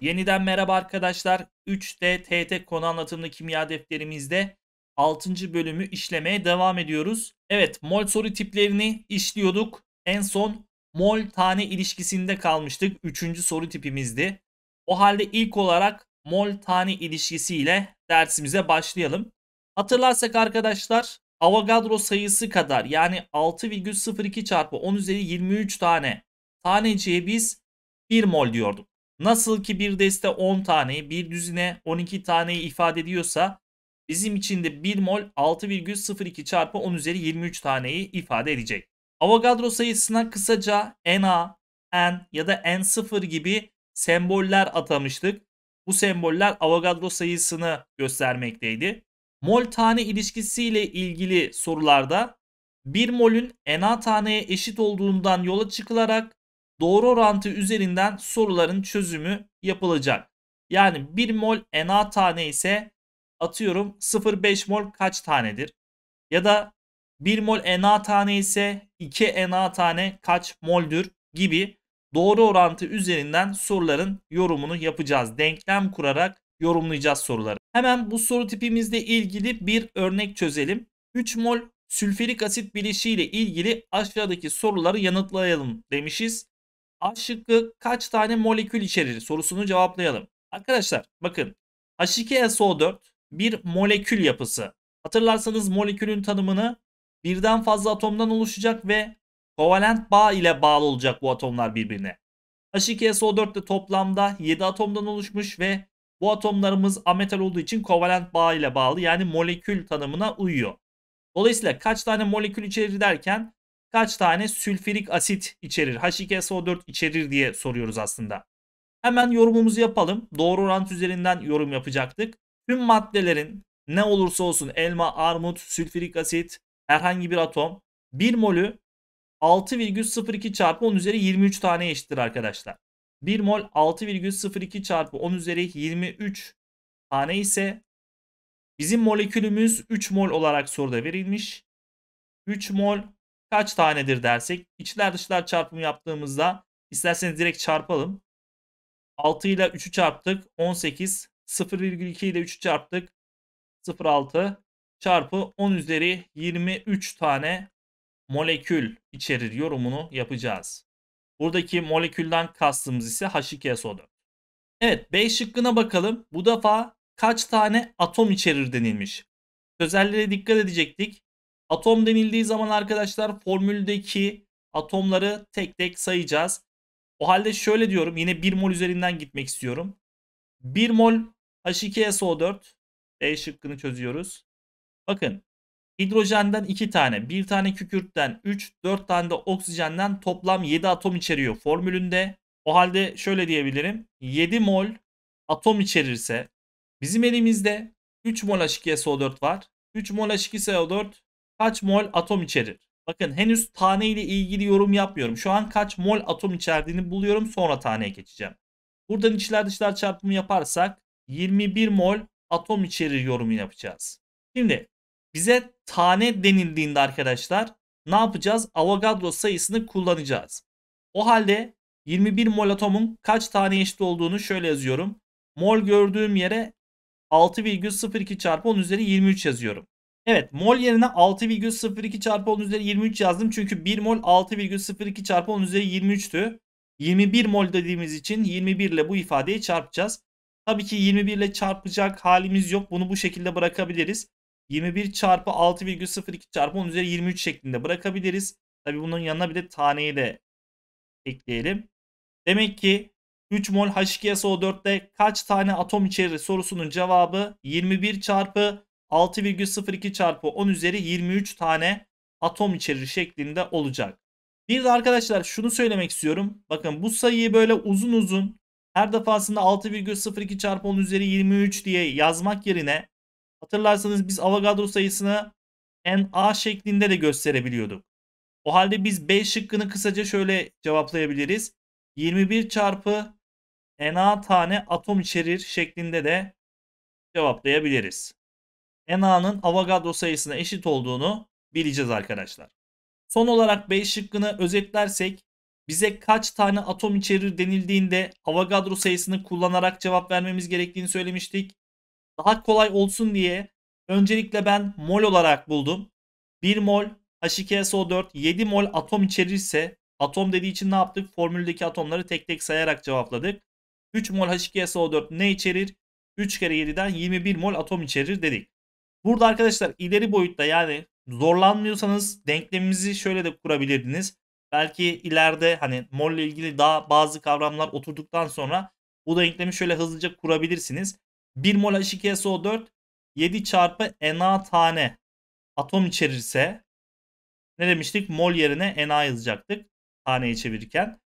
Yeniden merhaba arkadaşlar. 3D TT konu anlatımlı kimya defterimizde 6. bölümü işlemeye devam ediyoruz. Evet mol soru tiplerini işliyorduk. En son mol tane ilişkisinde kalmıştık. 3. soru tipimizdi. O halde ilk olarak mol tane ilişkisiyle dersimize başlayalım. Hatırlarsak arkadaşlar Avogadro sayısı kadar yani 6,02 çarpı 10 üzeri 23 tane taneciye biz 1 mol diyorduk. Nasıl ki bir deste 10 tane, bir düzine 12 taneyi ifade ediyorsa bizim için de 1 mol 6,02 çarpı 10 üzeri 23 taneyi ifade edecek. Avogadro sayısına kısaca Na, N ya da N0 gibi semboller atamıştık. Bu semboller Avogadro sayısını göstermekteydi. Mol tane ilişkisiyle ilgili sorularda 1 molün Na taneye eşit olduğundan yola çıkılarak doğru orantı üzerinden soruların çözümü yapılacak. Yani 1 mol Na tane ise atıyorum 0,5 mol kaç tanedir? Ya da 1 mol Na tane ise 2 Na tane kaç moldür gibi doğru orantı üzerinden soruların yorumunu yapacağız. Denklem kurarak yorumlayacağız soruları. Hemen bu soru tipimizle ilgili bir örnek çözelim. 3 mol sülfürik asit bileşiği ile ilgili aşağıdaki soruları yanıtlayalım demişiz. A şıkkı kaç tane molekül içerir sorusunu cevaplayalım. Arkadaşlar bakın H2SO4 bir molekül yapısı. Hatırlarsanız molekülün tanımını birden fazla atomdan oluşacak ve kovalent bağ ile bağlı olacak bu atomlar birbirine. H2SO4 de toplamda 7 atomdan oluşmuş ve bu atomlarımız ametal olduğu için kovalent bağ ile bağlı yani molekül tanımına uyuyor. Dolayısıyla kaç tane molekül içerir derken kaç tane sülfürik asit içerir, H2SO4 içerir diye soruyoruz aslında. Hemen yorumumuzu yapalım. Doğru orant üzerinden yorum yapacaktık. Tüm maddelerin ne olursa olsun elma, armut, sülfürik asit, herhangi bir atom 1 molü 6,02 çarpı 10 üzeri 23 tane eşittir arkadaşlar. 1 mol 6,02 çarpı 10 üzeri 23 tane ise bizim molekülümüz 3 mol olarak soruda verilmiş. 3 mol kaç tanedir dersek içler dışlar çarpımı yaptığımızda isterseniz direkt çarpalım. 6 ile 3'ü çarptık 18 0,2 ile 3'ü çarptık 0,6 çarpı 10 üzeri 23 tane molekül içerir yorumunu yapacağız. Buradaki molekülden kastımız ise H2SO4. Evet B şıkkına bakalım. Bu defa kaç tane atom içerir denilmiş. Sözellere dikkat edecektik. Atom denildiği zaman arkadaşlar formüldeki atomları tek tek sayacağız. O halde şöyle diyorum yine 1 mol üzerinden gitmek istiyorum. 1 mol H2SO4 D şıkkını çözüyoruz. Bakın hidrojenden 2 tane, 1 tane kükürtten 3, 4 tane de oksijenden toplam 7 atom içeriyor formülünde. O halde şöyle diyebilirim. 7 mol atom içerirse bizim elimizde 3 mol H2SO4 var. 3 mol H2SO4 kaç mol atom içerir? Bakın henüz tane ile ilgili yorum yapmıyorum. Şu an kaç mol atom içerdiğini buluyorum sonra taneye geçeceğim. Buradan içler dışlar çarpımı yaparsak 21 mol atom içerir yorumu yapacağız. Şimdi bize tane denildiğinde arkadaşlar ne yapacağız? Avogadro sayısını kullanacağız. O halde 21 mol atomun kaç tane eşit olduğunu şöyle yazıyorum. Mol gördüğüm yere 6,02 çarpı 10 üzeri 23 yazıyorum. Evet mol yerine 6,02 çarpı 10 üzeri 23 yazdım. Çünkü 1 mol 6,02 çarpı 10 üzeri 23'tü. 21 mol dediğimiz için 21 ile bu ifadeyi çarpacağız. Tabii ki 21 ile çarpacak halimiz yok. Bunu bu şekilde bırakabiliriz. 21 çarpı 6,02 çarpı 10 üzeri 23 şeklinde bırakabiliriz. Tabii bunun yanına bir de taneyi de ekleyelim. Demek ki 3 mol H2SO4'te kaç tane atom içerir sorusunun cevabı 21 çarpı 6,02 çarpı 10 üzeri 23 tane atom içerir şeklinde olacak. Bir de arkadaşlar şunu söylemek istiyorum. Bakın bu sayıyı böyle uzun uzun her defasında 6,02 çarpı 10 üzeri 23 diye yazmak yerine hatırlarsanız biz Avogadro sayısını NA şeklinde de gösterebiliyorduk. O halde biz B şıkkını kısaca şöyle cevaplayabiliriz. 21 çarpı NA tane atom içerir şeklinde de cevaplayabiliriz. NA'nın Avogadro sayısına eşit olduğunu bileceğiz arkadaşlar. Son olarak B şıkkını özetlersek bize kaç tane atom içerir denildiğinde Avogadro sayısını kullanarak cevap vermemiz gerektiğini söylemiştik. Daha kolay olsun diye öncelikle ben mol olarak buldum. 1 mol H2SO4 7 mol atom içerirse atom dediği için ne yaptık? Formüldeki atomları tek tek sayarak cevapladık. 3 mol H2SO4 ne içerir? 3 kere 7'den 21 mol atom içerir dedik. Burada arkadaşlar ileri boyutta yani zorlanmıyorsanız denklemimizi şöyle de kurabilirdiniz. Belki ileride hani mol ile ilgili daha bazı kavramlar oturduktan sonra bu denklemi şöyle hızlıca kurabilirsiniz. 1 mol H2SO4 7 çarpı Na tane atom içerirse ne demiştik? Mol yerine Na yazacaktık taneyi çevirirken.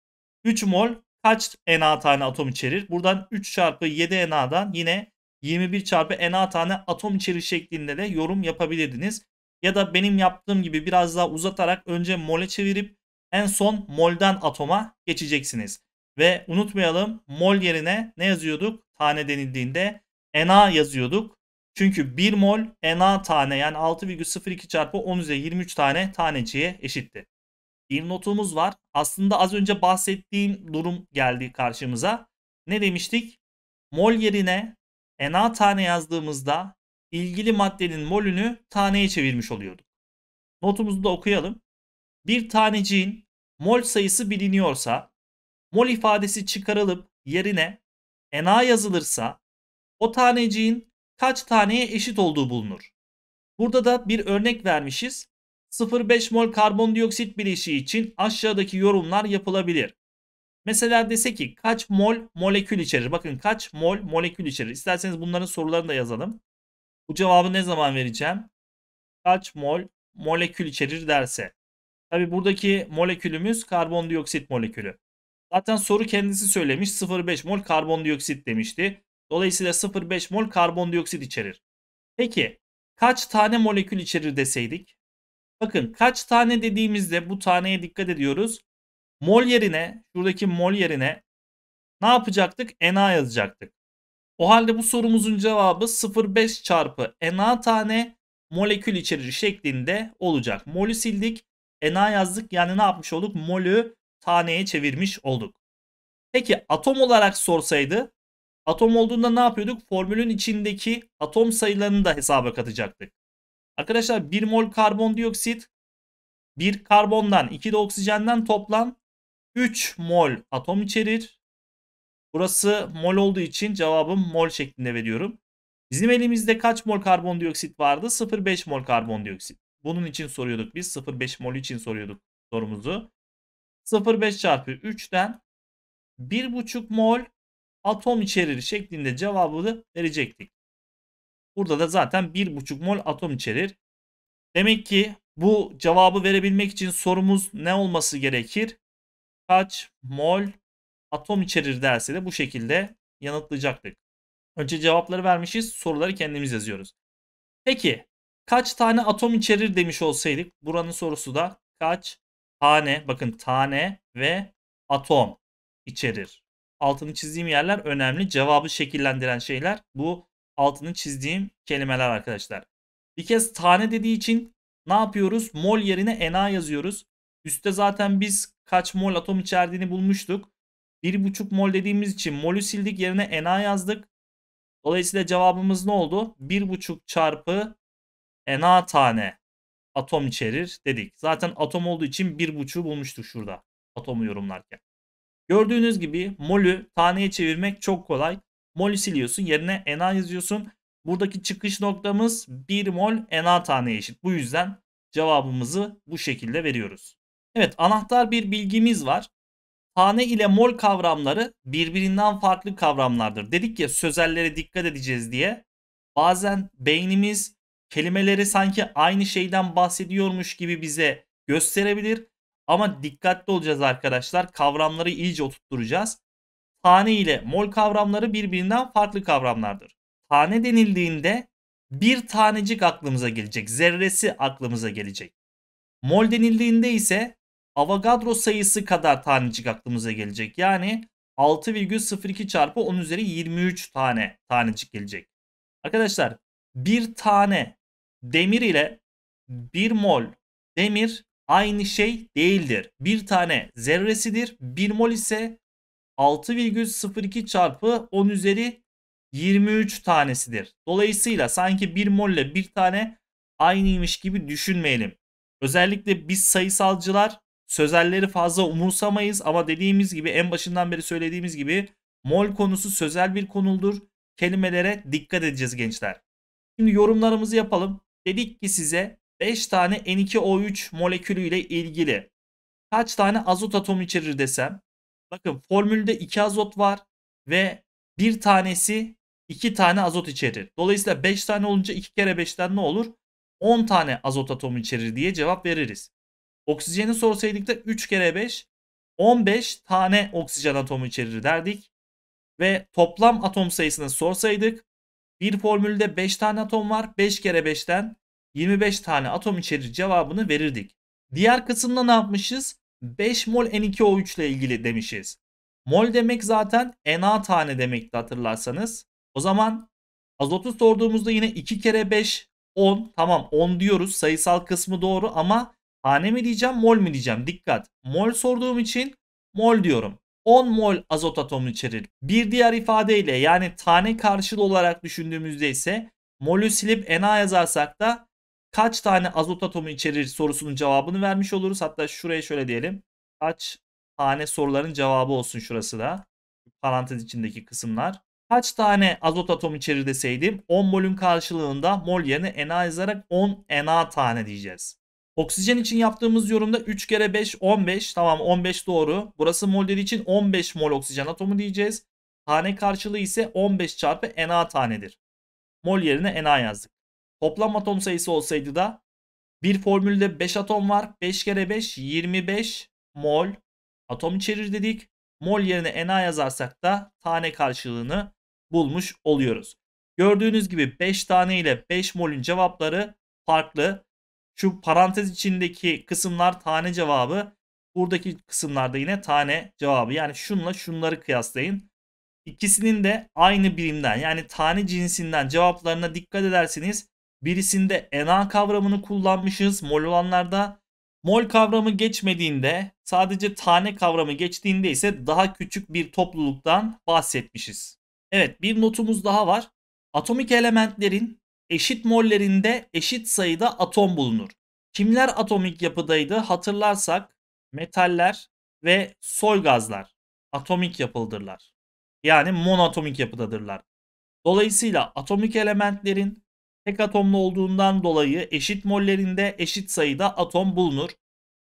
3 mol kaç Na tane atom içerir? Buradan 3 çarpı 7 Na'dan yine 21 çarpı na tane atom içeriği şeklinde de yorum yapabilirdiniz. Ya da benim yaptığım gibi biraz daha uzatarak önce mole çevirip en son molden atoma geçeceksiniz. Ve unutmayalım mol yerine ne yazıyorduk? Tane denildiğinde na yazıyorduk. Çünkü 1 mol na tane yani 6,02 çarpı 10 üzeri 23 tane taneciye eşitti. Bir notumuz var. Aslında az önce bahsettiğim durum geldi karşımıza. Ne demiştik? Mol yerine NA tane yazdığımızda ilgili maddenin molünü taneye çevirmiş oluyorduk. Notumuzu da okuyalım. Bir taneciğin mol sayısı biliniyorsa mol ifadesi çıkarılıp yerine NA yazılırsa o taneciğin kaç taneye eşit olduğu bulunur. Burada da bir örnek vermişiz. 0,5 mol karbondioksit bileşiği için aşağıdaki yorumlar yapılabilir. Mesela dese ki kaç mol molekül içerir? Bakın kaç mol molekül içerir? İsterseniz bunların sorularını da yazalım. Bu cevabı ne zaman vereceğim? Kaç mol molekül içerir derse. Tabi buradaki molekülümüz karbondioksit molekülü. Zaten soru kendisi söylemiş 0,5 mol karbondioksit demişti. Dolayısıyla 0,5 mol karbondioksit içerir. Peki kaç tane molekül içerir deseydik? Bakın kaç tane dediğimizde bu taneye dikkat ediyoruz. Mol yerine şuradaki mol yerine ne yapacaktık? Na yazacaktık. O halde bu sorumuzun cevabı 0,5 çarpı Na tane molekül içerir şeklinde olacak. Mol'ü sildik. Na yazdık. Yani ne yapmış olduk? Mol'ü taneye çevirmiş olduk. Peki atom olarak sorsaydı atom olduğunda ne yapıyorduk? Formülün içindeki atom sayılarını da hesaba katacaktık. Arkadaşlar 1 mol karbondioksit 1 karbondan 2 de oksijenden toplam 3 mol atom içerir. Burası mol olduğu için cevabım mol şeklinde veriyorum. Bizim elimizde kaç mol karbondioksit vardı? 0,5 mol karbondioksit. Bunun için soruyorduk biz. 0,5 mol için soruyorduk sorumuzu. 0,5 çarpı 3'ten 1,5 mol atom içerir şeklinde cevabını verecektik. Burada da zaten 1,5 mol atom içerir. Demek ki bu cevabı verebilmek için sorumuz ne olması gerekir? kaç mol atom içerir derse de bu şekilde yanıtlayacaktık. Önce cevapları vermişiz, soruları kendimiz yazıyoruz. Peki kaç tane atom içerir demiş olsaydık buranın sorusu da kaç tane bakın tane ve atom içerir. Altını çizdiğim yerler önemli. Cevabı şekillendiren şeyler bu altını çizdiğim kelimeler arkadaşlar. Bir kez tane dediği için ne yapıyoruz? Mol yerine NA yazıyoruz. Üste zaten biz kaç mol atom içerdiğini bulmuştuk. 1,5 mol dediğimiz için molü sildik yerine Na yazdık. Dolayısıyla cevabımız ne oldu? 1,5 çarpı Na tane atom içerir dedik. Zaten atom olduğu için 1,5'u bulmuştuk şurada atomu yorumlarken. Gördüğünüz gibi molü taneye çevirmek çok kolay. Molü siliyorsun yerine Na yazıyorsun. Buradaki çıkış noktamız 1 mol Na tane eşit. Bu yüzden cevabımızı bu şekilde veriyoruz. Evet anahtar bir bilgimiz var. Tane ile mol kavramları birbirinden farklı kavramlardır. Dedik ya sözellere dikkat edeceğiz diye. Bazen beynimiz kelimeleri sanki aynı şeyden bahsediyormuş gibi bize gösterebilir. Ama dikkatli olacağız arkadaşlar. Kavramları iyice oturtturacağız. Tane ile mol kavramları birbirinden farklı kavramlardır. Tane denildiğinde bir tanecik aklımıza gelecek. Zerresi aklımıza gelecek. Mol denildiğinde ise Avogadro sayısı kadar tanecik aklımıza gelecek. Yani 6,02 çarpı 10 üzeri 23 tane tanecik gelecek. Arkadaşlar bir tane demir ile bir mol demir aynı şey değildir. Bir tane zerresidir. Bir mol ise 6,02 çarpı 10 üzeri 23 tanesidir. Dolayısıyla sanki bir mol ile bir tane aynıymış gibi düşünmeyelim. Özellikle biz sayısalcılar Sözelleri fazla umursamayız ama dediğimiz gibi en başından beri söylediğimiz gibi mol konusu sözel bir konuldur. Kelimelere dikkat edeceğiz gençler. Şimdi yorumlarımızı yapalım. Dedik ki size 5 tane N2O3 molekülü ile ilgili kaç tane azot atomu içerir desem. Bakın formülde 2 azot var ve bir tanesi 2 tane azot içerir. Dolayısıyla 5 tane olunca 2 kere 5'ten ne olur? 10 tane azot atomu içerir diye cevap veririz. Oksijeni sorsaydık da 3 kere 5 15 tane oksijen atomu içerir derdik. Ve toplam atom sayısını sorsaydık bir formülde 5 tane atom var. 5 kere 5'ten 25 tane atom içerir cevabını verirdik. Diğer kısımda ne yapmışız? 5 mol N2O3 ile ilgili demişiz. Mol demek zaten Na tane demekti hatırlarsanız. O zaman azotu sorduğumuzda yine 2 kere 5 10 tamam 10 diyoruz sayısal kısmı doğru ama Hane mi diyeceğim mol mi diyeceğim dikkat. Mol sorduğum için mol diyorum. 10 mol azot atomu içerir. Bir diğer ifadeyle yani tane karşılığı olarak düşündüğümüzde ise molü silip Na yazarsak da kaç tane azot atomu içerir sorusunun cevabını vermiş oluruz. Hatta şuraya şöyle diyelim. Kaç tane soruların cevabı olsun şurası da. Parantez içindeki kısımlar. Kaç tane azot atomu içerir deseydim 10 molün karşılığında mol yerine Na yazarak 10 Na tane diyeceğiz. Oksijen için yaptığımız yorumda 3 kere 5 15 tamam 15 doğru. Burası mol dediği için 15 mol oksijen atomu diyeceğiz. Tane karşılığı ise 15 çarpı Na tanedir. Mol yerine Na yazdık. Toplam atom sayısı olsaydı da bir formülde 5 atom var. 5 kere 5 25 mol atom içerir dedik. Mol yerine Na yazarsak da tane karşılığını bulmuş oluyoruz. Gördüğünüz gibi 5 tane ile 5 molün cevapları farklı. Şu parantez içindeki kısımlar tane cevabı. Buradaki kısımlarda yine tane cevabı. Yani şunla şunları kıyaslayın. İkisinin de aynı birimden yani tane cinsinden cevaplarına dikkat ederseniz birisinde ena kavramını kullanmışız mol olanlarda. Mol kavramı geçmediğinde sadece tane kavramı geçtiğinde ise daha küçük bir topluluktan bahsetmişiz. Evet bir notumuz daha var. Atomik elementlerin eşit mollerinde eşit sayıda atom bulunur. Kimler atomik yapıdaydı hatırlarsak metaller ve sol gazlar atomik yapıldırlar. Yani monatomik yapıdadırlar. Dolayısıyla atomik elementlerin tek atomlu olduğundan dolayı eşit mollerinde eşit sayıda atom bulunur.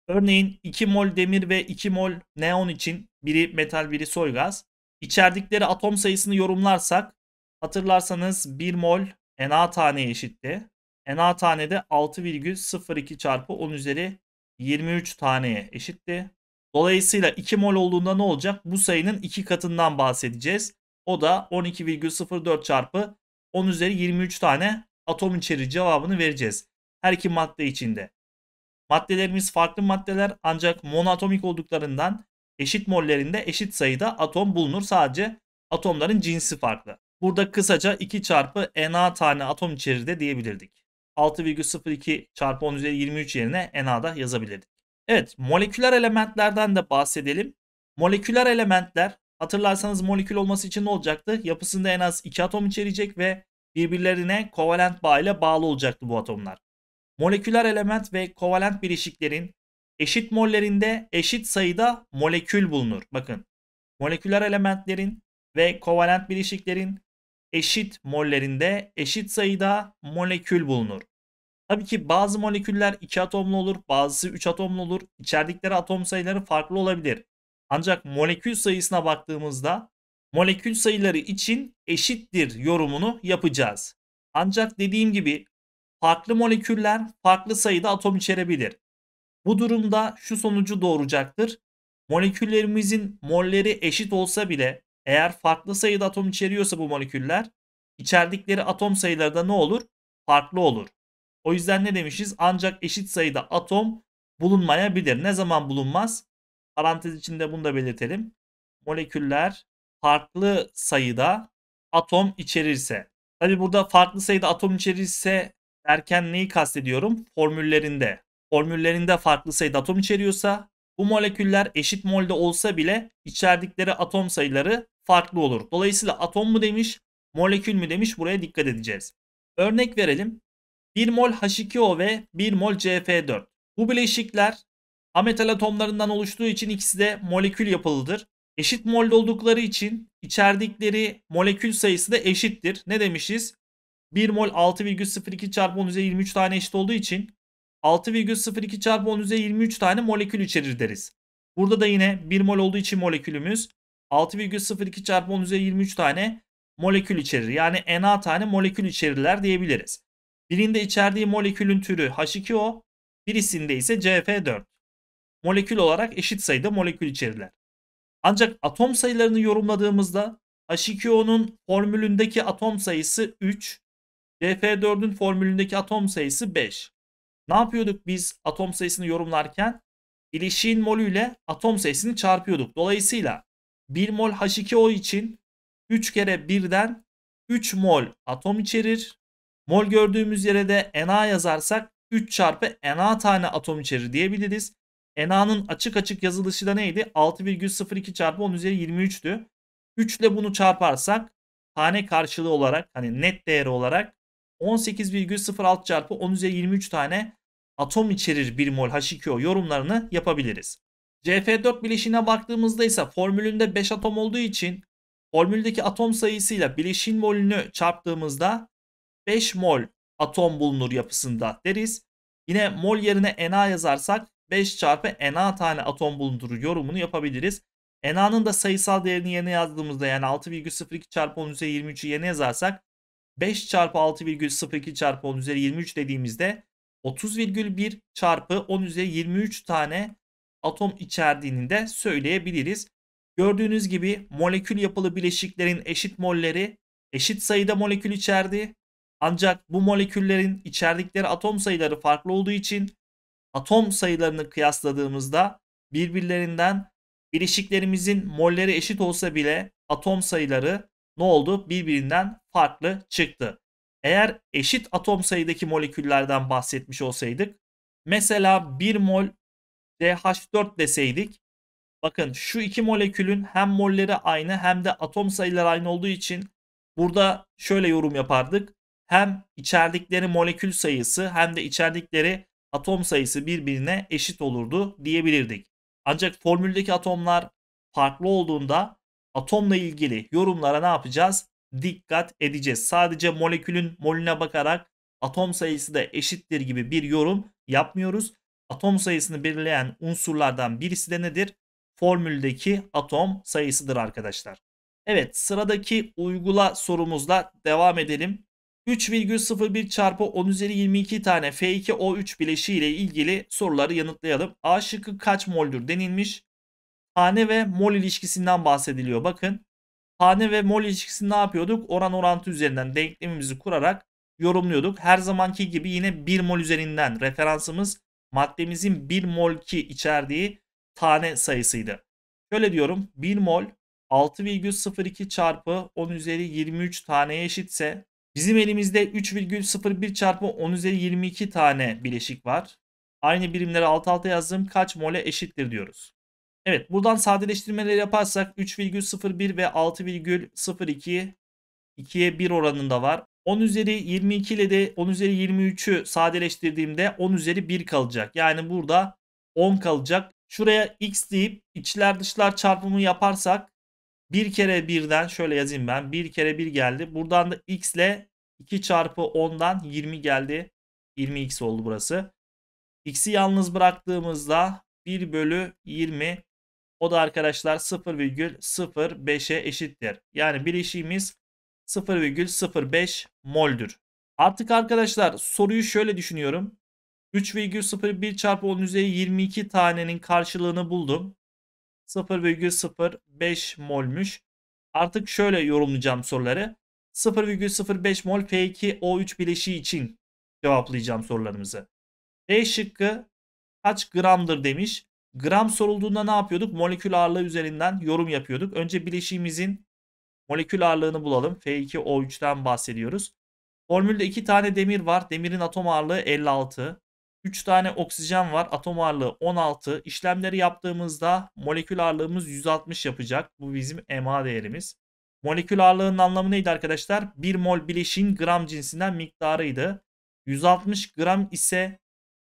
Örneğin 2 mol demir ve 2 mol neon için biri metal biri soy gaz. İçerdikleri atom sayısını yorumlarsak hatırlarsanız 1 mol NA taneye eşitti. NA tane de 6,02 çarpı 10 üzeri 23 taneye eşitti. Dolayısıyla 2 mol olduğunda ne olacak? Bu sayının 2 katından bahsedeceğiz. O da 12,04 çarpı 10 üzeri 23 tane atom içeri cevabını vereceğiz. Her iki madde içinde. Maddelerimiz farklı maddeler ancak monatomik olduklarından eşit mollerinde eşit sayıda atom bulunur. Sadece atomların cinsi farklı. Burada kısaca 2 çarpı Na tane atom içeride diyebilirdik. 6,02 çarpı 10 üzeri 23 yerine Na da yazabilirdik. Evet moleküler elementlerden de bahsedelim. Moleküler elementler hatırlarsanız molekül olması için ne olacaktı? Yapısında en az 2 atom içerecek ve birbirlerine kovalent bağ ile bağlı olacaktı bu atomlar. Moleküler element ve kovalent bileşiklerin eşit mollerinde eşit sayıda molekül bulunur. Bakın moleküler elementlerin ve kovalent bileşiklerin eşit mollerinde eşit sayıda molekül bulunur. Tabii ki bazı moleküller 2 atomlu olur, bazısı 3 atomlu olur. İçerdikleri atom sayıları farklı olabilir. Ancak molekül sayısına baktığımızda molekül sayıları için eşittir yorumunu yapacağız. Ancak dediğim gibi farklı moleküller farklı sayıda atom içerebilir. Bu durumda şu sonucu doğuracaktır. Moleküllerimizin molleri eşit olsa bile eğer farklı sayıda atom içeriyorsa bu moleküller içerdikleri atom sayıları da ne olur? Farklı olur. O yüzden ne demişiz? Ancak eşit sayıda atom bulunmayabilir. Ne zaman bulunmaz? Parantez içinde bunu da belirtelim. Moleküller farklı sayıda atom içerirse. Tabi burada farklı sayıda atom içerirse derken neyi kastediyorum? Formüllerinde. Formüllerinde farklı sayıda atom içeriyorsa bu moleküller eşit molde olsa bile içerdikleri atom sayıları farklı olur. Dolayısıyla atom mu demiş, molekül mü demiş buraya dikkat edeceğiz. Örnek verelim. 1 mol H2O ve 1 mol CF4. Bu bileşikler ametal atomlarından oluştuğu için ikisi de molekül yapılıdır. Eşit mol oldukları için içerdikleri molekül sayısı da eşittir. Ne demişiz? 1 mol 6,02 çarpı 10 üzeri 23 tane eşit olduğu için 6,02 çarpı 10 üzeri 23 tane molekül içerir deriz. Burada da yine 1 mol olduğu için molekülümüz 6,02 çarpı 10 üzeri 23 tane molekül içerir. Yani Na tane molekül içerirler diyebiliriz. Birinde içerdiği molekülün türü H2O, birisinde ise CF4. Molekül olarak eşit sayıda molekül içerirler. Ancak atom sayılarını yorumladığımızda H2O'nun formülündeki atom sayısı 3, CF4'ün formülündeki atom sayısı 5. Ne yapıyorduk biz atom sayısını yorumlarken? İlişiğin molüyle atom sayısını çarpıyorduk. Dolayısıyla 1 mol H2O için 3 kere birden 3 mol atom içerir. Mol gördüğümüz yere de Na yazarsak 3 çarpı Na tane atom içerir diyebiliriz. Na'nın açık açık yazılışı da neydi? 6,02 çarpı 10 üzeri 23'tü. 3 ile bunu çarparsak tane karşılığı olarak hani net değeri olarak 18,06 çarpı 10 üzeri 23 tane atom içerir 1 mol H2O yorumlarını yapabiliriz. CF4 bileşiğine baktığımızda ise formülünde 5 atom olduğu için formüldeki atom sayısıyla bileşin molünü çarptığımızda 5 mol atom bulunur yapısında deriz. Yine mol yerine Na yazarsak 5 çarpı Na tane atom bulunur yorumunu yapabiliriz. Na'nın da sayısal değerini yerine yazdığımızda yani 6,02 çarpı 10 üzeri 23'ü yerine yazarsak 5 çarpı 6,02 çarpı 10 üzeri 23 dediğimizde 30,1 çarpı 10 üzeri 23 tane atom içerdiğini de söyleyebiliriz. Gördüğünüz gibi molekül yapılı bileşiklerin eşit molleri eşit sayıda molekül içerdi. Ancak bu moleküllerin içerdikleri atom sayıları farklı olduğu için atom sayılarını kıyasladığımızda birbirlerinden bileşiklerimizin molleri eşit olsa bile atom sayıları ne oldu? Birbirinden farklı çıktı. Eğer eşit atom sayıdaki moleküllerden bahsetmiş olsaydık mesela 1 mol CH4 deseydik bakın şu iki molekülün hem molleri aynı hem de atom sayıları aynı olduğu için burada şöyle yorum yapardık. Hem içerdikleri molekül sayısı hem de içerdikleri atom sayısı birbirine eşit olurdu diyebilirdik. Ancak formüldeki atomlar farklı olduğunda atomla ilgili yorumlara ne yapacağız? Dikkat edeceğiz. Sadece molekülün molüne bakarak atom sayısı da eşittir gibi bir yorum yapmıyoruz atom sayısını belirleyen unsurlardan birisi de nedir? Formüldeki atom sayısıdır arkadaşlar. Evet sıradaki uygula sorumuzla devam edelim. 3,01 çarpı 10 üzeri 22 tane F2O3 bileşi ile ilgili soruları yanıtlayalım. A şıkkı kaç moldür denilmiş. Tane ve mol ilişkisinden bahsediliyor. Bakın tane ve mol ilişkisini ne yapıyorduk? Oran orantı üzerinden denklemimizi kurarak yorumluyorduk. Her zamanki gibi yine 1 mol üzerinden referansımız maddemizin 1 mol ki içerdiği tane sayısıydı. Şöyle diyorum 1 mol 6,02 çarpı 10 üzeri 23 taneye eşitse bizim elimizde 3,01 çarpı 10 üzeri 22 tane bileşik var. Aynı birimleri alt alta yazdığım kaç mole eşittir diyoruz. Evet buradan sadeleştirmeleri yaparsak 3,01 ve 6,02 2'ye 1 oranında var. 10 üzeri 22 ile de 10 üzeri 23'ü sadeleştirdiğimde 10 üzeri 1 kalacak. Yani burada 10 kalacak. Şuraya x deyip içler dışlar çarpımı yaparsak bir kere birden şöyle yazayım ben. Bir kere bir geldi. Buradan da x ile 2 çarpı 10'dan 20 geldi. 20x oldu burası. X'i yalnız bıraktığımızda 1 bölü 20 o da arkadaşlar 0,05'e eşittir. Yani bir işimiz 0,05 mol'dür. Artık arkadaşlar soruyu şöyle düşünüyorum. 3,01 çarpı 10 üzeri 22 tanenin karşılığını buldum. 0,05 molmüş. Artık şöyle yorumlayacağım soruları. 0,05 mol P2O3 bileşiği için cevaplayacağım sorularımızı. D şıkkı kaç gramdır demiş. Gram sorulduğunda ne yapıyorduk? Molekül ağırlığı üzerinden yorum yapıyorduk. Önce bileşiğimizin Molekül ağırlığını bulalım. F2O3'ten bahsediyoruz. Formülde 2 tane demir var. Demirin atom ağırlığı 56. 3 tane oksijen var. Atom ağırlığı 16. İşlemleri yaptığımızda molekül ağırlığımız 160 yapacak. Bu bizim MA değerimiz. Molekül ağırlığının anlamı neydi arkadaşlar? 1 mol bileşin gram cinsinden miktarıydı. 160 gram ise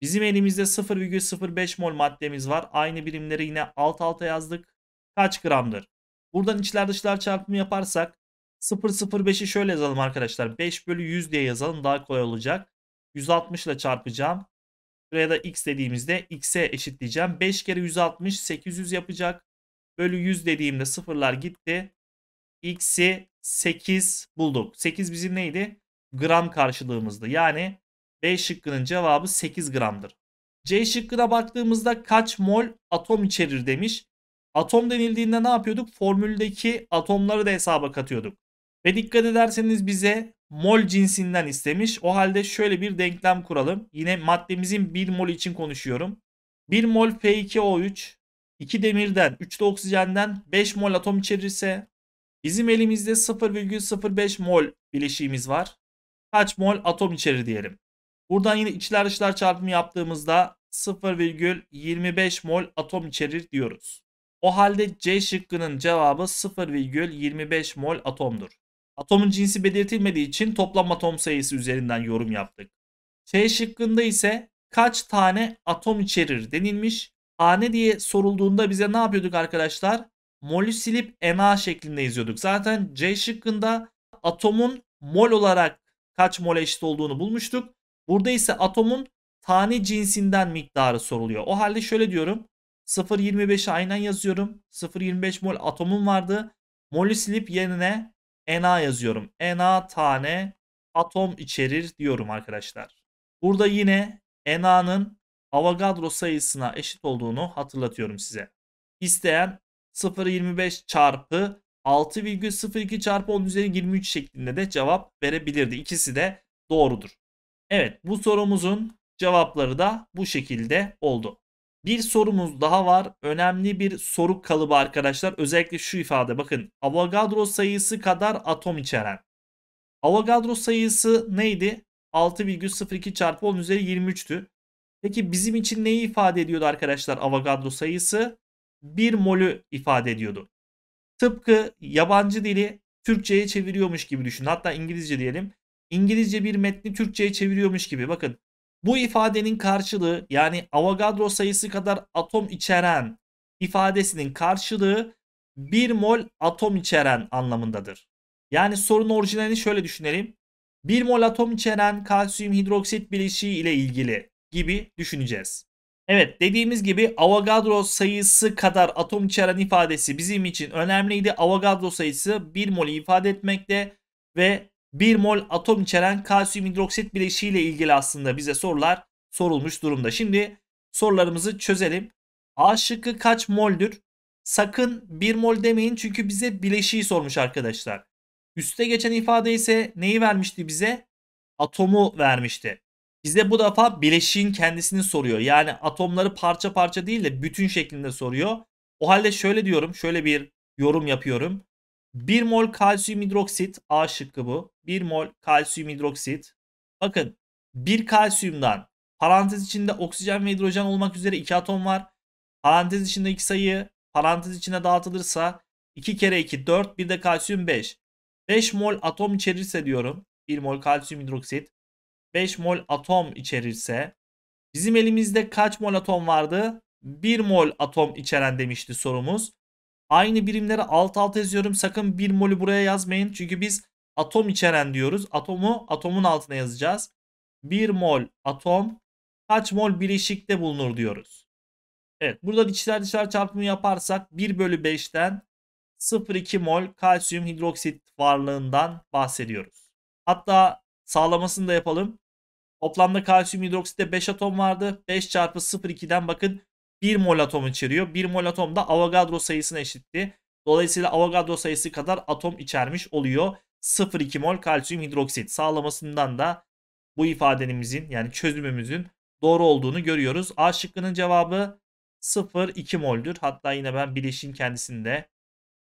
bizim elimizde 0,05 mol maddemiz var. Aynı birimleri yine alt alta yazdık. Kaç gramdır? Buradan içler dışlar çarpımı yaparsak 0,05'i şöyle yazalım arkadaşlar. 5 bölü 100 diye yazalım daha kolay olacak. 160 ile çarpacağım. Buraya da x dediğimizde x'e eşitleyeceğim. 5 kere 160 800 yapacak. Bölü 100 dediğimde sıfırlar gitti. X'i 8 bulduk. 8 bizim neydi? Gram karşılığımızdı. Yani B şıkkının cevabı 8 gramdır. C şıkkına baktığımızda kaç mol atom içerir demiş. Atom denildiğinde ne yapıyorduk? Formüldeki atomları da hesaba katıyorduk. Ve dikkat ederseniz bize mol cinsinden istemiş. O halde şöyle bir denklem kuralım. Yine maddemizin 1 mol için konuşuyorum. 1 mol P2O3 2 demirden 3 de oksijenden 5 mol atom içerirse bizim elimizde 0,05 mol bileşiğimiz var. Kaç mol atom içerir diyelim. Buradan yine içler dışlar çarpımı yaptığımızda 0,25 mol atom içerir diyoruz. O halde C şıkkının cevabı 0,25 mol atomdur. Atomun cinsi belirtilmediği için toplam atom sayısı üzerinden yorum yaptık. C şıkkında ise kaç tane atom içerir denilmiş. tane diye sorulduğunda bize ne yapıyorduk arkadaşlar? Molü silip Na şeklinde yazıyorduk. Zaten C şıkkında atomun mol olarak kaç mole eşit olduğunu bulmuştuk. Burada ise atomun tane cinsinden miktarı soruluyor. O halde şöyle diyorum. 0.25'i aynen yazıyorum. 0.25 mol atomum vardı. Mol'ü silip yerine Na yazıyorum. Na tane atom içerir diyorum arkadaşlar. Burada yine Na'nın Avogadro sayısına eşit olduğunu hatırlatıyorum size. İsteyen 0.25 çarpı 6,02 çarpı 10 üzeri 23 şeklinde de cevap verebilirdi. İkisi de doğrudur. Evet bu sorumuzun cevapları da bu şekilde oldu. Bir sorumuz daha var. Önemli bir soru kalıbı arkadaşlar. Özellikle şu ifade bakın. Avogadro sayısı kadar atom içeren. Avogadro sayısı neydi? 6,02 çarpı 10 üzeri 23'tü. Peki bizim için neyi ifade ediyordu arkadaşlar Avogadro sayısı? 1 molü ifade ediyordu. Tıpkı yabancı dili Türkçe'ye çeviriyormuş gibi düşün. Hatta İngilizce diyelim. İngilizce bir metni Türkçe'ye çeviriyormuş gibi. Bakın bu ifadenin karşılığı yani Avogadro sayısı kadar atom içeren ifadesinin karşılığı 1 mol atom içeren anlamındadır. Yani sorunun orijinalini şöyle düşünelim. 1 mol atom içeren kalsiyum hidroksit bileşiği ile ilgili gibi düşüneceğiz. Evet dediğimiz gibi Avogadro sayısı kadar atom içeren ifadesi bizim için önemliydi. Avogadro sayısı 1 mol ifade etmekte ve 1 mol atom içeren kalsiyum hidroksit bileşiğiyle ilgili aslında bize sorular sorulmuş durumda. Şimdi sorularımızı çözelim. A şıkkı kaç moldür? Sakın 1 mol demeyin çünkü bize bileşiği sormuş arkadaşlar. Üste geçen ifade ise neyi vermişti bize? Atomu vermişti. Bize bu defa bileşiğin kendisini soruyor. Yani atomları parça parça değil de bütün şeklinde soruyor. O halde şöyle diyorum, şöyle bir yorum yapıyorum. 1 mol kalsiyum hidroksit A şıkkı bu. 1 mol kalsiyum hidroksit. Bakın bir kalsiyumdan parantez içinde oksijen ve hidrojen olmak üzere 2 atom var. Parantez içinde 2 sayı parantez içinde dağıtılırsa 2 kere 2 4 bir de kalsiyum 5. 5 mol atom içerirse diyorum 1 mol kalsiyum hidroksit 5 mol atom içerirse bizim elimizde kaç mol atom vardı? 1 mol atom içeren demişti sorumuz. Aynı birimleri alt alta yazıyorum. Sakın 1 mol'ü buraya yazmayın. Çünkü biz atom içeren diyoruz. Atomu atomun altına yazacağız. 1 mol atom kaç mol bileşikte bulunur diyoruz. Evet burada içler dışlar çarpımı yaparsak 1 bölü 5'ten 0,2 mol kalsiyum hidroksit varlığından bahsediyoruz. Hatta sağlamasını da yapalım. Toplamda kalsiyum hidroksitte 5 atom vardı. 5 çarpı 0,2'den bakın 1 mol atom içeriyor. 1 mol atom da Avogadro sayısına eşitti. Dolayısıyla Avogadro sayısı kadar atom içermiş oluyor. 0,2 mol kalsiyum hidroksit sağlamasından da bu ifadenimizin yani çözümümüzün doğru olduğunu görüyoruz. A şıkkının cevabı 0,2 moldür. Hatta yine ben bileşin kendisinde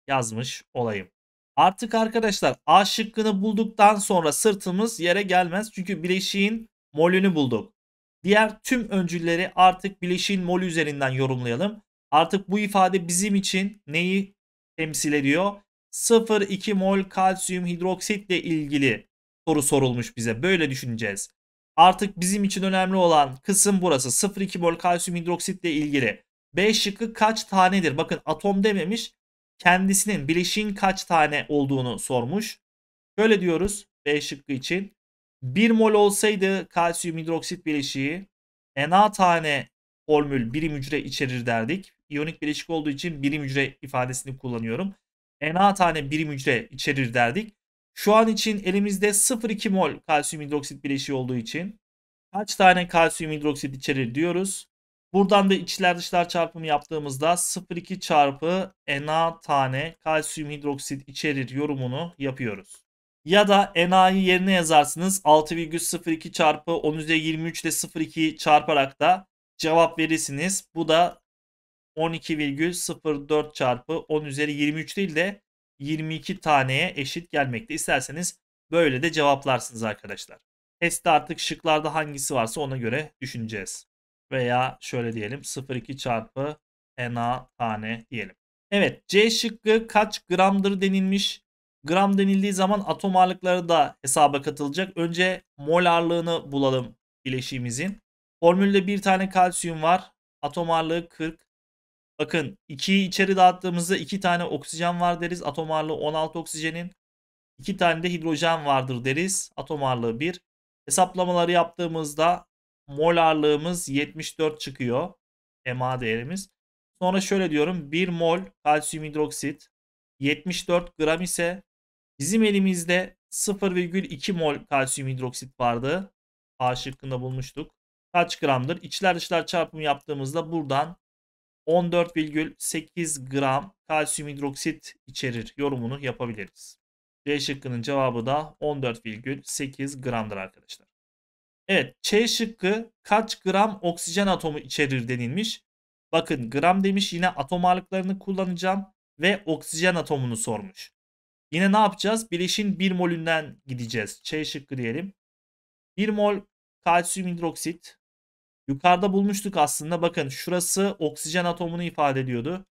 yazmış olayım. Artık arkadaşlar A şıkkını bulduktan sonra sırtımız yere gelmez. Çünkü bileşiğin molünü bulduk. Diğer tüm öncülleri artık bileşin mol üzerinden yorumlayalım. Artık bu ifade bizim için neyi temsil ediyor? 0,2 mol kalsiyum hidroksit ile ilgili soru sorulmuş bize. Böyle düşüneceğiz. Artık bizim için önemli olan kısım burası. 0,2 mol kalsiyum hidroksit ile ilgili. B şıkkı kaç tanedir? Bakın atom dememiş. Kendisinin bileşin kaç tane olduğunu sormuş. Böyle diyoruz B şıkkı için. 1 mol olsaydı kalsiyum hidroksit bileşiği e, Na tane formül birim hücre içerir derdik. İyonik bileşik olduğu için birim hücre ifadesini kullanıyorum. E, na tane birim hücre içerir derdik. Şu an için elimizde 0,2 mol kalsiyum hidroksit bileşiği olduğu için kaç tane kalsiyum hidroksit içerir diyoruz. Buradan da içler dışlar çarpımı yaptığımızda 0,2 çarpı e, Na tane kalsiyum hidroksit içerir yorumunu yapıyoruz. Ya da n'a'yı yerine yazarsınız 6,02 çarpı 10 üzeri 23 ile 0,2 çarparak da cevap verirsiniz. Bu da 12,04 çarpı 10 üzeri 23 değil de 22 taneye eşit gelmekte. İsterseniz böyle de cevaplarsınız arkadaşlar. Testte artık şıklarda hangisi varsa ona göre düşüneceğiz. Veya şöyle diyelim 0,2 çarpı na tane diyelim. Evet C şıkkı kaç gramdır denilmiş? Gram denildiği zaman atom ağırlıkları da hesaba katılacak. Önce mol ağırlığını bulalım bileşiğimizin. Formülde bir tane kalsiyum var. Atom ağırlığı 40. Bakın 2'yi içeri dağıttığımızda 2 tane oksijen var deriz. Atom ağırlığı 16 oksijenin. 2 tane de hidrojen vardır deriz. Atom ağırlığı 1. Hesaplamaları yaptığımızda mol ağırlığımız 74 çıkıyor. MA değerimiz. Sonra şöyle diyorum 1 mol kalsiyum hidroksit 74 gram ise Bizim elimizde 0,2 mol kalsiyum hidroksit vardı. A şıkkında bulmuştuk. Kaç gramdır? İçler dışlar çarpımı yaptığımızda buradan 14,8 gram kalsiyum hidroksit içerir yorumunu yapabiliriz. C şıkkının cevabı da 14,8 gramdır arkadaşlar. Evet C şıkkı kaç gram oksijen atomu içerir denilmiş. Bakın gram demiş yine atom ağırlıklarını kullanacağım ve oksijen atomunu sormuş. Yine ne yapacağız? Bileşin 1 molünden gideceğiz. Ç şıkkı diyelim. 1 mol kalsiyum hidroksit. Yukarıda bulmuştuk aslında. Bakın şurası oksijen atomunu ifade ediyordu.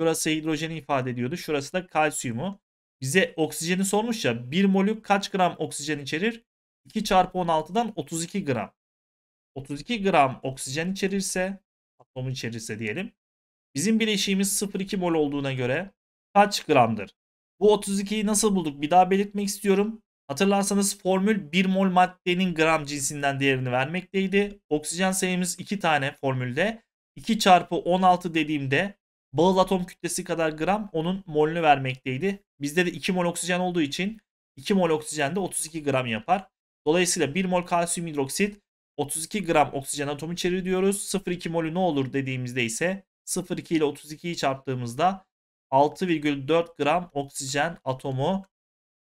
Şurası hidrojeni ifade ediyordu. Şurası da kalsiyumu. Bize oksijeni sormuş ya. 1 molü kaç gram oksijen içerir? 2 çarpı 16'dan 32 gram. 32 gram oksijen içerirse, atomu içerirse diyelim. Bizim bileşiğimiz 0,2 mol olduğuna göre kaç gramdır? Bu 32'yi nasıl bulduk bir daha belirtmek istiyorum. Hatırlarsanız formül 1 mol maddenin gram cinsinden değerini vermekteydi. Oksijen sayımız 2 tane formülde. 2 çarpı 16 dediğimde bağıl atom kütlesi kadar gram onun molünü vermekteydi. Bizde de 2 mol oksijen olduğu için 2 mol oksijen de 32 gram yapar. Dolayısıyla 1 mol kalsiyum hidroksit 32 gram oksijen atomu içeriyor diyoruz. 0,2 molü ne olur dediğimizde ise 0,2 ile 32'yi çarptığımızda 6,4 gram oksijen atomu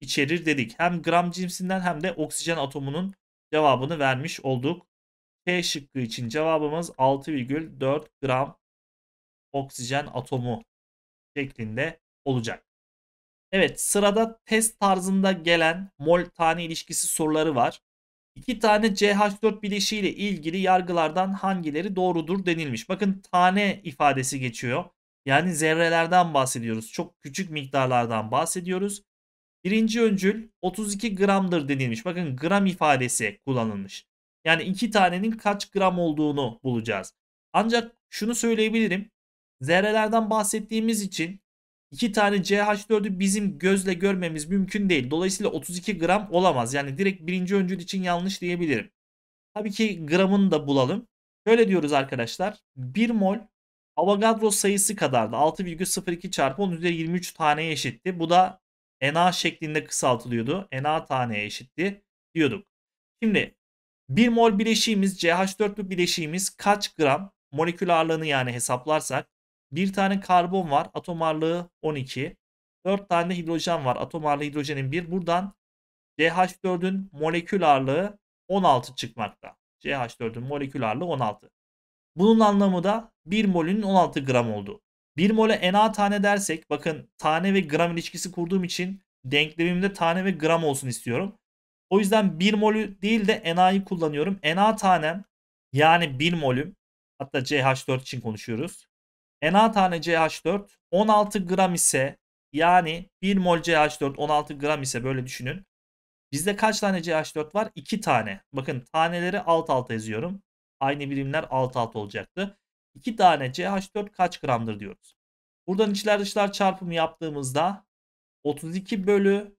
içerir dedik. Hem gram cinsinden hem de oksijen atomunun cevabını vermiş olduk. P şıkkı için cevabımız 6,4 gram oksijen atomu şeklinde olacak. Evet sırada test tarzında gelen mol tane ilişkisi soruları var. İki tane CH4 bileşiği ile ilgili yargılardan hangileri doğrudur denilmiş. Bakın tane ifadesi geçiyor. Yani zerrelerden bahsediyoruz. Çok küçük miktarlardan bahsediyoruz. Birinci öncül 32 gramdır denilmiş. Bakın gram ifadesi kullanılmış. Yani iki tanenin kaç gram olduğunu bulacağız. Ancak şunu söyleyebilirim. Zerrelerden bahsettiğimiz için iki tane CH4'ü bizim gözle görmemiz mümkün değil. Dolayısıyla 32 gram olamaz. Yani direkt birinci öncül için yanlış diyebilirim. Tabii ki gramını da bulalım. Şöyle diyoruz arkadaşlar. 1 mol Avogadro sayısı kadardı. 6,02 çarpı 10 üzeri 23 taneye eşitti. Bu da NA şeklinde kısaltılıyordu. NA taneye eşitti diyorduk. Şimdi 1 mol bileşiğimiz CH4'lü bileşiğimiz kaç gram molekül ağırlığını yani hesaplarsak bir tane karbon var atom ağırlığı 12. 4 tane hidrojen var atom ağırlığı hidrojenin 1. Buradan CH4'ün molekül ağırlığı 16 çıkmakta. CH4'ün molekül ağırlığı 16. Bunun anlamı da 1 molünün 16 gram oldu. 1 mole NA tane dersek bakın tane ve gram ilişkisi kurduğum için denklemimde tane ve gram olsun istiyorum. O yüzden 1 molü değil de NA'yı kullanıyorum. NA tanem yani 1 molüm hatta CH4 için konuşuyoruz. NA tane CH4 16 gram ise yani 1 mol CH4 16 gram ise böyle düşünün. Bizde kaç tane CH4 var? 2 tane. Bakın taneleri alt alta yazıyorum aynı birimler alt alt olacaktı. 2 tane CH4 kaç gramdır diyoruz. Buradan içler dışlar çarpımı yaptığımızda 32 bölü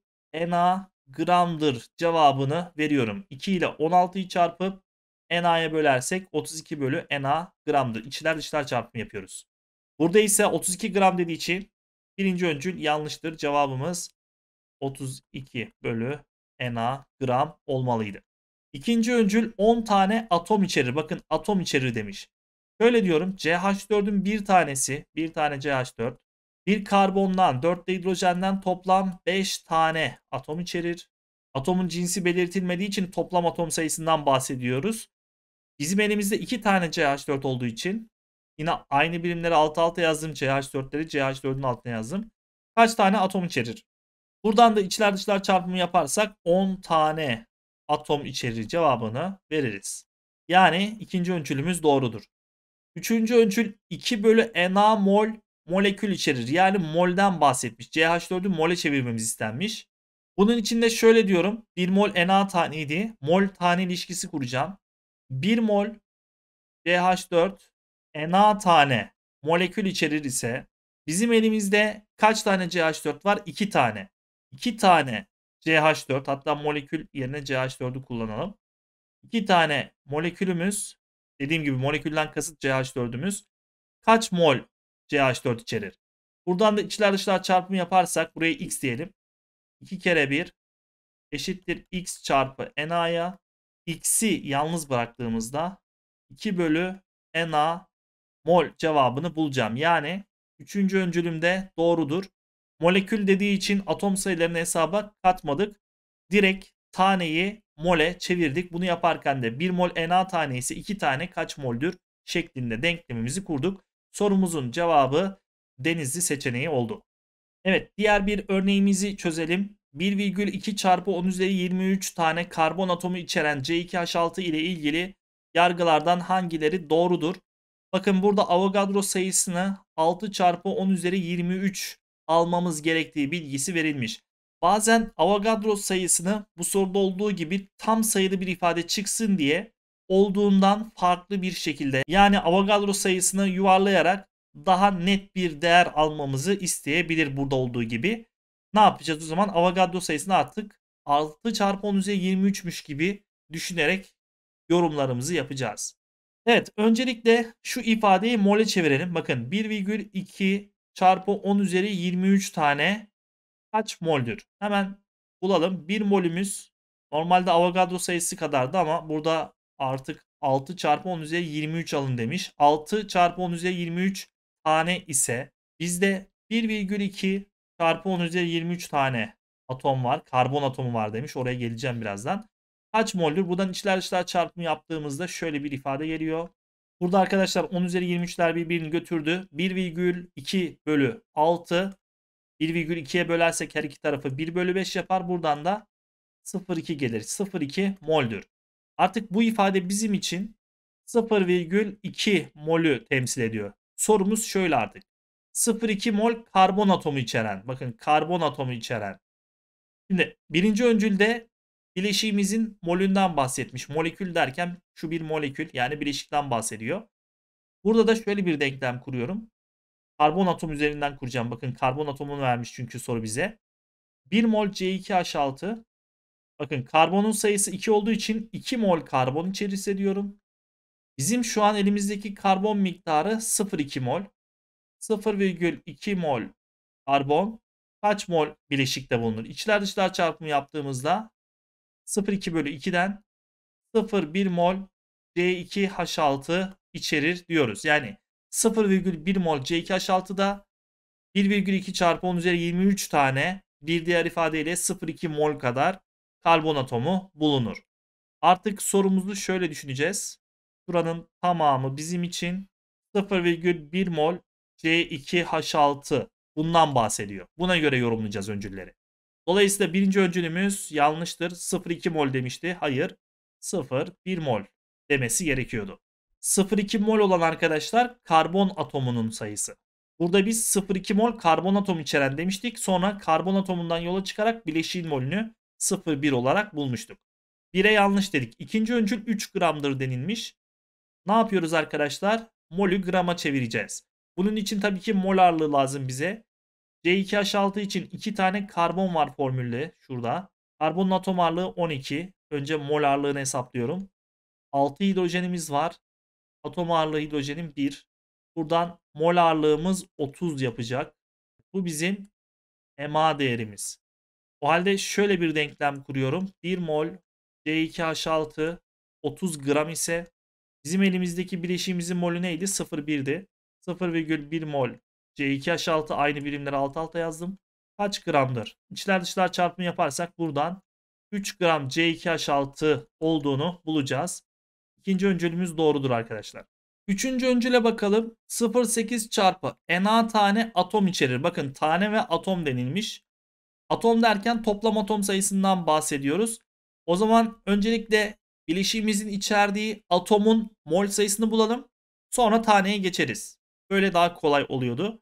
Na gramdır cevabını veriyorum. 2 ile 16'yı çarpıp Na'ya bölersek 32 bölü Na gramdır. İçler dışlar çarpımı yapıyoruz. Burada ise 32 gram dediği için birinci öncül yanlıştır. Cevabımız 32 bölü Na gram olmalıydı. İkinci öncül 10 tane atom içerir. Bakın atom içerir demiş. Şöyle diyorum CH4'ün bir tanesi, bir tane CH4, bir karbondan, 4 de hidrojenden toplam 5 tane atom içerir. Atomun cinsi belirtilmediği için toplam atom sayısından bahsediyoruz. Bizim elimizde 2 tane CH4 olduğu için yine aynı birimleri alt alta yazdım. CH4'leri CH4'ün altına yazdım. Kaç tane atom içerir? Buradan da içler dışlar çarpımı yaparsak 10 tane atom içerir cevabını veririz. Yani ikinci öncülümüz doğrudur. Üçüncü öncül 2 bölü Na mol molekül içerir. Yani molden bahsetmiş. CH4'ü mole çevirmemiz istenmiş. Bunun içinde şöyle diyorum. 1 mol Na taneydi. Mol tane ilişkisi kuracağım. 1 mol CH4 Na tane molekül içerir ise bizim elimizde kaç tane CH4 var? 2 tane. 2 tane CH4 hatta molekül yerine CH4'ü kullanalım. İki tane molekülümüz dediğim gibi molekülden kasıt CH4'ümüz kaç mol CH4 içerir? Buradan da içler dışlar çarpımı yaparsak buraya x diyelim. 2 kere 1 eşittir x çarpı NA'ya. X'i yalnız bıraktığımızda 2 bölü NA mol cevabını bulacağım. Yani 3. öncülümde doğrudur. Molekül dediği için atom sayılarını hesaba katmadık. Direkt taneyi mole çevirdik. Bunu yaparken de 1 mol Na tanesi 2 tane kaç moldür şeklinde denklemimizi kurduk. Sorumuzun cevabı denizli seçeneği oldu. Evet diğer bir örneğimizi çözelim. 1,2 çarpı 10 üzeri 23 tane karbon atomu içeren C2H6 ile ilgili yargılardan hangileri doğrudur? Bakın burada Avogadro sayısını 6 çarpı 10 üzeri 23 almamız gerektiği bilgisi verilmiş. Bazen Avogadro sayısını bu soruda olduğu gibi tam sayılı bir ifade çıksın diye olduğundan farklı bir şekilde yani Avogadro sayısını yuvarlayarak daha net bir değer almamızı isteyebilir burada olduğu gibi. Ne yapacağız o zaman? Avogadro sayısını artık 6 çarpı 10 üzeri 23'müş gibi düşünerek yorumlarımızı yapacağız. Evet öncelikle şu ifadeyi mole çevirelim. Bakın 1,2 çarpı 10 üzeri 23 tane kaç moldür? Hemen bulalım. 1 molümüz normalde Avogadro sayısı kadardı ama burada artık 6 çarpı 10 üzeri 23 alın demiş. 6 çarpı 10 üzeri 23 tane ise bizde 1,2 çarpı 10 üzeri 23 tane atom var. Karbon atomu var demiş. Oraya geleceğim birazdan. Kaç moldür? Buradan içler dışlar çarpımı yaptığımızda şöyle bir ifade geliyor. Burada arkadaşlar 10 üzeri 23'ler birbirini götürdü. 1,2 bölü 6. 1,2'ye bölersek her iki tarafı 1 bölü 5 yapar. Buradan da 0,2 gelir. 0,2 moldür. Artık bu ifade bizim için 0,2 molü temsil ediyor. Sorumuz şöyle artık. 0,2 mol karbon atomu içeren. Bakın karbon atomu içeren. Şimdi birinci öncülde Bileşiğimizin molünden bahsetmiş. Molekül derken şu bir molekül yani bileşikten bahsediyor. Burada da şöyle bir denklem kuruyorum. Karbon atom üzerinden kuracağım. Bakın karbon atomunu vermiş çünkü soru bize. 1 mol C2H6 Bakın karbonun sayısı 2 olduğu için 2 mol karbon içerirse diyorum. Bizim şu an elimizdeki karbon miktarı 0,2 mol. 0,2 mol karbon kaç mol bileşikte bulunur? İçler dışlar çarpımı yaptığımızda 0,2 bölü 2'den 0,1 mol C2H6 içerir diyoruz. Yani 0,1 mol C2H6'da 1,2 çarpı 10 üzeri 23 tane bir diğer ifadeyle 0,2 mol kadar karbon atomu bulunur. Artık sorumuzu şöyle düşüneceğiz. Buranın tamamı bizim için 0,1 mol C2H6 bundan bahsediyor. Buna göre yorumlayacağız öncülleri. Dolayısıyla birinci öncülümüz yanlıştır. 0,2 mol demişti. Hayır. 0,1 mol demesi gerekiyordu. 0,2 mol olan arkadaşlar karbon atomunun sayısı. Burada biz 0,2 mol karbon atom içeren demiştik. Sonra karbon atomundan yola çıkarak bileşiğin molünü 0,1 olarak bulmuştuk. 1'e yanlış dedik. İkinci öncül 3 gramdır denilmiş. Ne yapıyoruz arkadaşlar? Molü grama çevireceğiz. Bunun için tabii ki mol ağırlığı lazım bize. C2H6 için 2 tane karbon var formülde şurada. Karbonun atom ağırlığı 12. Önce mol ağırlığını hesaplıyorum. 6 hidrojenimiz var. Atom ağırlığı hidrojenin 1. Buradan mol ağırlığımız 30 yapacak. Bu bizim MA değerimiz. O halde şöyle bir denklem kuruyorum. 1 mol C2H6 30 gram ise bizim elimizdeki bileşiğimizin molü neydi? 0,1'di. 0,1 mol C2H6 aynı birimleri alt alta yazdım. Kaç gramdır? İçler dışlar çarpımı yaparsak buradan 3 gram C2H6 olduğunu bulacağız. İkinci öncülümüz doğrudur arkadaşlar. Üçüncü öncüle bakalım. 0,8 çarpı Na tane atom içerir. Bakın tane ve atom denilmiş. Atom derken toplam atom sayısından bahsediyoruz. O zaman öncelikle bileşiğimizin içerdiği atomun mol sayısını bulalım. Sonra taneye geçeriz. Böyle daha kolay oluyordu.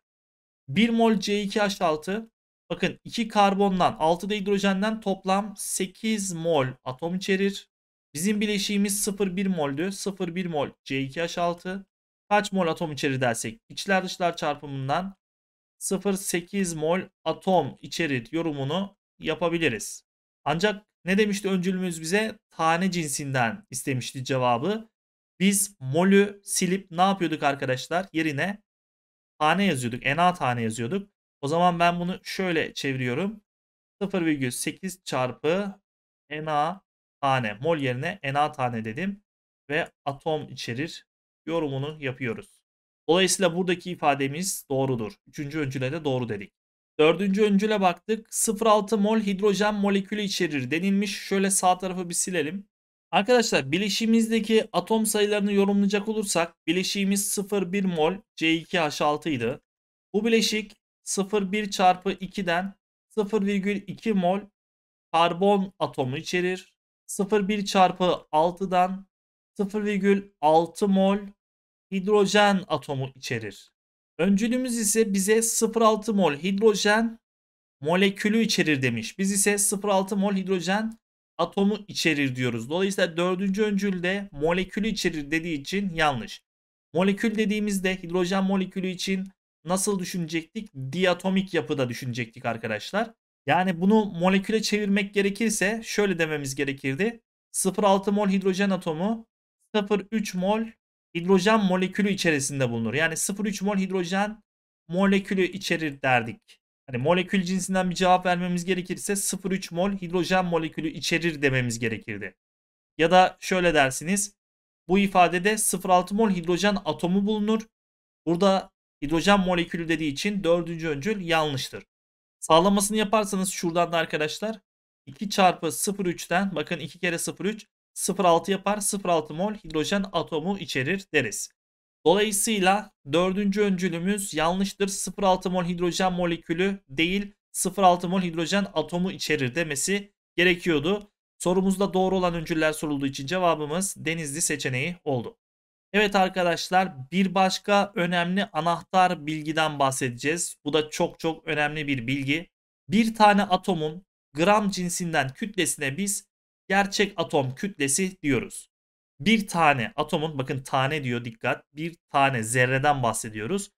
1 mol C2H6 bakın 2 karbondan 6 da hidrojenden toplam 8 mol atom içerir. Bizim bileşiğimiz 0,1 moldü. 0,1 mol C2H6. Kaç mol atom içerir dersek içler dışlar çarpımından 0,8 mol atom içerir yorumunu yapabiliriz. Ancak ne demişti öncülümüz bize? Tane cinsinden istemişti cevabı. Biz molü silip ne yapıyorduk arkadaşlar? Yerine tane yazıyorduk. En alt tane yazıyorduk. O zaman ben bunu şöyle çeviriyorum. 0,8 çarpı Na tane. Mol yerine Na tane dedim. Ve atom içerir yorumunu yapıyoruz. Dolayısıyla buradaki ifademiz doğrudur. Üçüncü öncüle de doğru dedik. Dördüncü öncüle baktık. 0,6 mol hidrojen molekülü içerir denilmiş. Şöyle sağ tarafı bir silelim. Arkadaşlar bileşiğimizdeki atom sayılarını yorumlayacak olursak bileşiğimiz 0,1 mol C2H6 idi. Bu bileşik 0,1 çarpı 2'den 0,2 mol karbon atomu içerir. 0,1 çarpı 6'dan 0,6 mol hidrojen atomu içerir. Öncülümüz ise bize 0,6 mol hidrojen molekülü içerir demiş. Biz ise 0,6 mol hidrojen atomu içerir diyoruz. Dolayısıyla dördüncü öncül de molekülü içerir dediği için yanlış. Molekül dediğimizde hidrojen molekülü için nasıl düşünecektik? Diatomik yapıda düşünecektik arkadaşlar. Yani bunu moleküle çevirmek gerekirse şöyle dememiz gerekirdi. 0,6 mol hidrojen atomu 0,3 mol hidrojen molekülü içerisinde bulunur. Yani 0,3 mol hidrojen molekülü içerir derdik. Hani molekül cinsinden bir cevap vermemiz gerekirse 0,3 mol hidrojen molekülü içerir dememiz gerekirdi. Ya da şöyle dersiniz. Bu ifadede 0,6 mol hidrojen atomu bulunur. Burada hidrojen molekülü dediği için dördüncü öncül yanlıştır. Sağlamasını yaparsanız şuradan da arkadaşlar 2 çarpı 0,3'ten bakın 2 kere 0,3 0,6 yapar 0,6 mol hidrojen atomu içerir deriz. Dolayısıyla dördüncü öncülümüz yanlıştır. 0,6 mol hidrojen molekülü değil 0,6 mol hidrojen atomu içerir demesi gerekiyordu. Sorumuzda doğru olan öncüler sorulduğu için cevabımız denizli seçeneği oldu. Evet arkadaşlar bir başka önemli anahtar bilgiden bahsedeceğiz. Bu da çok çok önemli bir bilgi. Bir tane atomun gram cinsinden kütlesine biz gerçek atom kütlesi diyoruz bir tane atomun bakın tane diyor dikkat bir tane zerreden bahsediyoruz.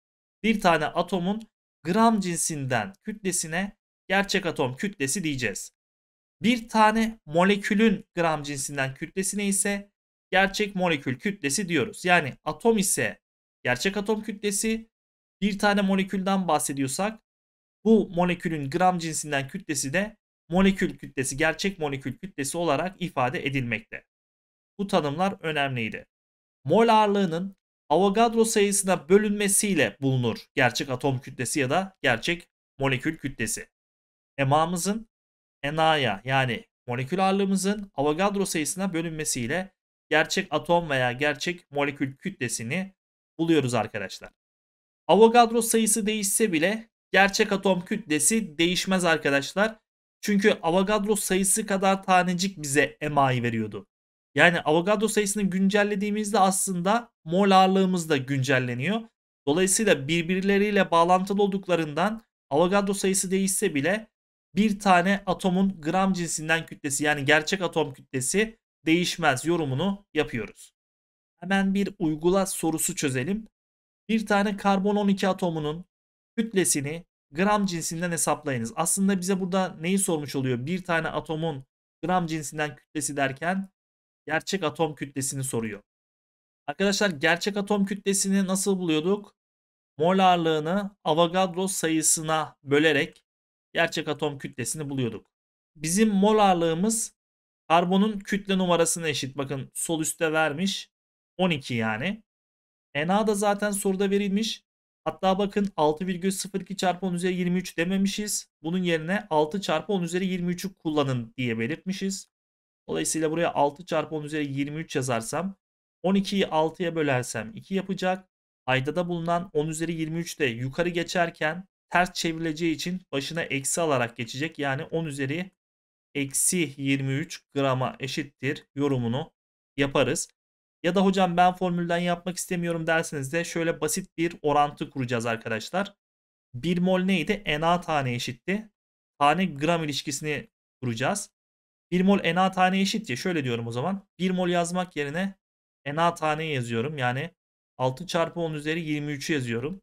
Bir tane atomun gram cinsinden kütlesine gerçek atom kütlesi diyeceğiz. Bir tane molekülün gram cinsinden kütlesine ise gerçek molekül kütlesi diyoruz. Yani atom ise gerçek atom kütlesi bir tane molekülden bahsediyorsak bu molekülün gram cinsinden kütlesi de molekül kütlesi gerçek molekül kütlesi olarak ifade edilmekte. Bu tanımlar önemliydi. Mol ağırlığının Avogadro sayısına bölünmesiyle bulunur gerçek atom kütlesi ya da gerçek molekül kütlesi. EMA'mızın ENA'ya yani molekül ağırlığımızın Avogadro sayısına bölünmesiyle gerçek atom veya gerçek molekül kütlesini buluyoruz arkadaşlar. Avogadro sayısı değişse bile gerçek atom kütlesi değişmez arkadaşlar. Çünkü Avogadro sayısı kadar tanecik bize MA'yı veriyordu. Yani Avogadro sayısını güncellediğimizde aslında mol ağırlığımız da güncelleniyor. Dolayısıyla birbirleriyle bağlantılı olduklarından Avogadro sayısı değişse bile bir tane atomun gram cinsinden kütlesi yani gerçek atom kütlesi değişmez yorumunu yapıyoruz. Hemen bir uygula sorusu çözelim. Bir tane karbon 12 atomunun kütlesini gram cinsinden hesaplayınız. Aslında bize burada neyi sormuş oluyor? Bir tane atomun gram cinsinden kütlesi derken gerçek atom kütlesini soruyor. Arkadaşlar gerçek atom kütlesini nasıl buluyorduk? Mol ağırlığını Avogadro sayısına bölerek gerçek atom kütlesini buluyorduk. Bizim mol ağırlığımız karbonun kütle numarasına eşit. Bakın sol üstte vermiş 12 yani. Na da zaten soruda verilmiş. Hatta bakın 6,02 çarpı 10 üzeri 23 dememişiz. Bunun yerine 6 çarpı 10 üzeri 23'ü kullanın diye belirtmişiz. Dolayısıyla buraya 6 çarpı 10 üzeri 23 yazarsam 12'yi 6'ya bölersem 2 yapacak. ayda da bulunan 10 üzeri 23 de yukarı geçerken ters çevrileceği için başına eksi alarak geçecek. Yani 10 üzeri eksi 23 grama eşittir yorumunu yaparız. Ya da hocam ben formülden yapmak istemiyorum derseniz de şöyle basit bir orantı kuracağız arkadaşlar. 1 mol neydi? Na tane eşitti. Tane gram ilişkisini kuracağız. 1 mol NA tane eşit ya. Şöyle diyorum o zaman. 1 mol yazmak yerine NA tane yazıyorum. Yani 6 çarpı 10 üzeri 23 yazıyorum.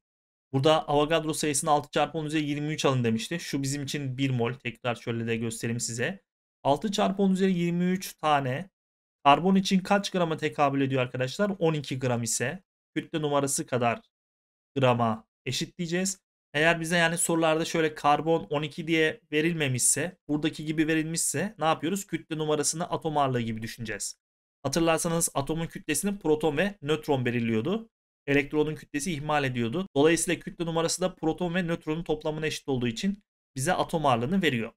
Burada Avogadro sayısını 6 çarpı 10 üzeri 23 alın demişti. Şu bizim için 1 mol. Tekrar şöyle de göstereyim size. 6 çarpı 10 üzeri 23 tane. Karbon için kaç grama tekabül ediyor arkadaşlar? 12 gram ise kütle numarası kadar grama eşit diyeceğiz. Eğer bize yani sorularda şöyle karbon 12 diye verilmemişse, buradaki gibi verilmişse ne yapıyoruz? Kütle numarasını atom ağırlığı gibi düşüneceğiz. Hatırlarsanız atomun kütlesini proton ve nötron belirliyordu. Elektronun kütlesi ihmal ediyordu. Dolayısıyla kütle numarası da proton ve nötronun toplamına eşit olduğu için bize atom ağırlığını veriyor.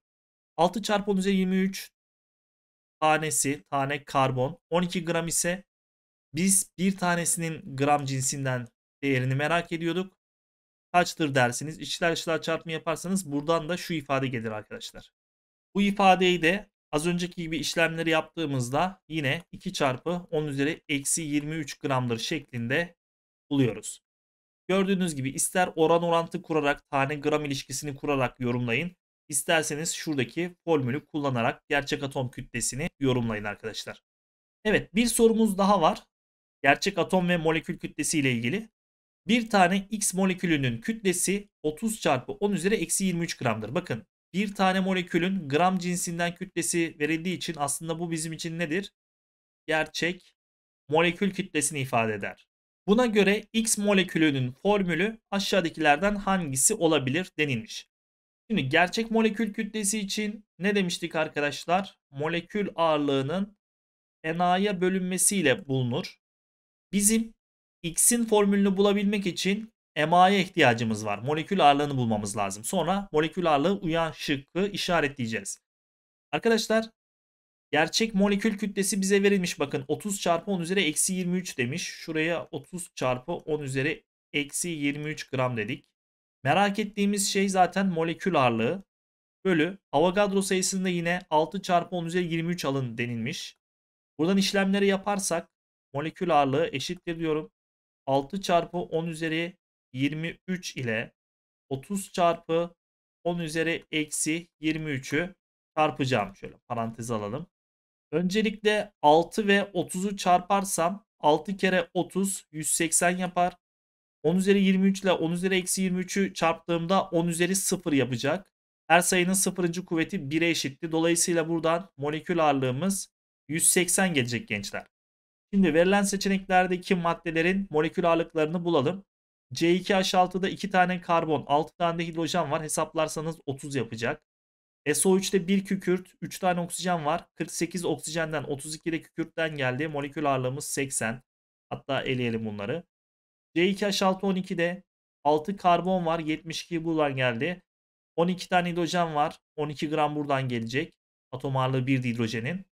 6 çarpı 10 üzeri 23 tanesi tane karbon. 12 gram ise biz bir tanesinin gram cinsinden değerini merak ediyorduk kaçtır dersiniz. İçler dışlar çarpımı yaparsanız buradan da şu ifade gelir arkadaşlar. Bu ifadeyi de az önceki gibi işlemleri yaptığımızda yine 2 çarpı 10 üzeri eksi 23 gramdır şeklinde buluyoruz. Gördüğünüz gibi ister oran orantı kurarak tane gram ilişkisini kurarak yorumlayın. İsterseniz şuradaki formülü kullanarak gerçek atom kütlesini yorumlayın arkadaşlar. Evet bir sorumuz daha var. Gerçek atom ve molekül kütlesi ile ilgili. Bir tane X molekülünün kütlesi 30 çarpı 10 üzeri eksi 23 gramdır. Bakın bir tane molekülün gram cinsinden kütlesi verildiği için aslında bu bizim için nedir? Gerçek molekül kütlesini ifade eder. Buna göre X molekülünün formülü aşağıdakilerden hangisi olabilir denilmiş. Şimdi gerçek molekül kütlesi için ne demiştik arkadaşlar? Molekül ağırlığının n'a'ya bölünmesiyle bulunur. Bizim X'in formülünü bulabilmek için MA'ya ihtiyacımız var. Molekül ağırlığını bulmamız lazım. Sonra molekül ağırlığı uyan şıkkı işaretleyeceğiz. Arkadaşlar gerçek molekül kütlesi bize verilmiş. Bakın 30 çarpı 10 üzeri eksi 23 demiş. Şuraya 30 çarpı 10 üzeri eksi 23 gram dedik. Merak ettiğimiz şey zaten molekül ağırlığı bölü Avogadro sayısında yine 6 çarpı 10 üzeri 23 alın denilmiş. Buradan işlemleri yaparsak molekül ağırlığı eşittir diyorum. 6 çarpı 10 üzeri 23 ile 30 çarpı 10 üzeri eksi 23'ü çarpacağım. Şöyle parantez alalım. Öncelikle 6 ve 30'u çarparsam 6 kere 30 180 yapar. 10 üzeri 23 ile 10 üzeri eksi 23'ü çarptığımda 10 üzeri 0 yapacak. Her sayının sıfırıncı kuvveti 1'e eşitti. Dolayısıyla buradan molekül ağırlığımız 180 gelecek gençler. Şimdi verilen seçeneklerdeki maddelerin molekül ağırlıklarını bulalım. C2H6'da 2 tane karbon, 6 tane hidrojen var. Hesaplarsanız 30 yapacak. SO3'te 1 kükürt, 3 tane oksijen var. 48 oksijenden 32 de kükürtten geldi. Molekül ağırlığımız 80. Hatta eleyelim bunları. c 2 h 6 12de 6 karbon var. 72 buradan geldi. 12 tane hidrojen var. 12 gram buradan gelecek. Atom ağırlığı 1 hidrojenin.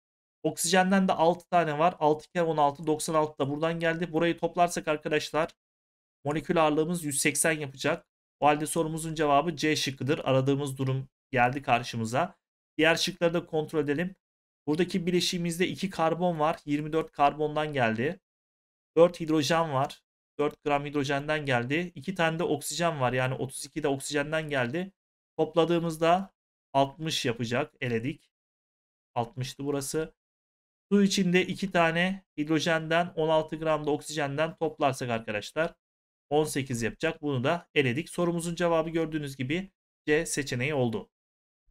Oksijenden de 6 tane var. 6 kere 16 96 da buradan geldi. Burayı toplarsak arkadaşlar molekül ağırlığımız 180 yapacak. O halde sorumuzun cevabı C şıkkıdır. Aradığımız durum geldi karşımıza. Diğer şıkları da kontrol edelim. Buradaki bileşiğimizde 2 karbon var. 24 karbondan geldi. 4 hidrojen var. 4 gram hidrojenden geldi. 2 tane de oksijen var. Yani 32 de oksijenden geldi. Topladığımızda 60 yapacak. Eledik. 60'tı burası. Su içinde 2 tane hidrojenden 16 gramda oksijenden toplarsak arkadaşlar 18 yapacak. Bunu da eledik. Sorumuzun cevabı gördüğünüz gibi C seçeneği oldu.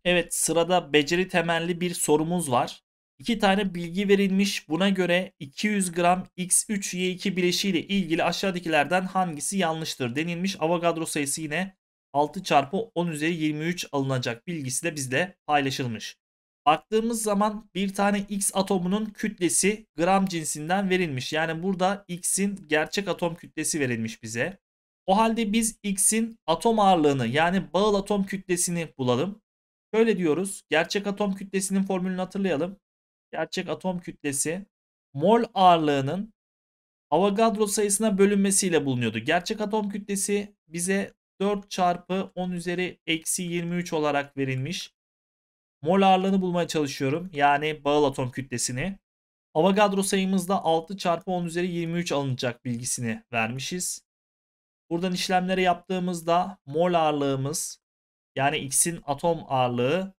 Evet sırada beceri temelli bir sorumuz var. İki tane bilgi verilmiş. Buna göre 200 gram X3Y2 bileşiği ile ilgili aşağıdakilerden hangisi yanlıştır denilmiş. Avogadro sayısı yine 6 çarpı 10 üzeri 23 alınacak bilgisi de bizde paylaşılmış. Baktığımız zaman bir tane X atomunun kütlesi gram cinsinden verilmiş. Yani burada X'in gerçek atom kütlesi verilmiş bize. O halde biz X'in atom ağırlığını yani bağıl atom kütlesini bulalım. Şöyle diyoruz. Gerçek atom kütlesinin formülünü hatırlayalım. Gerçek atom kütlesi mol ağırlığının Avogadro sayısına bölünmesiyle bulunuyordu. Gerçek atom kütlesi bize 4 çarpı 10 üzeri eksi 23 olarak verilmiş. Mol ağırlığını bulmaya çalışıyorum. Yani bağıl atom kütlesini. Avogadro sayımızda 6 çarpı 10 üzeri 23 alınacak bilgisini vermişiz. Buradan işlemleri yaptığımızda mol ağırlığımız yani X'in atom ağırlığı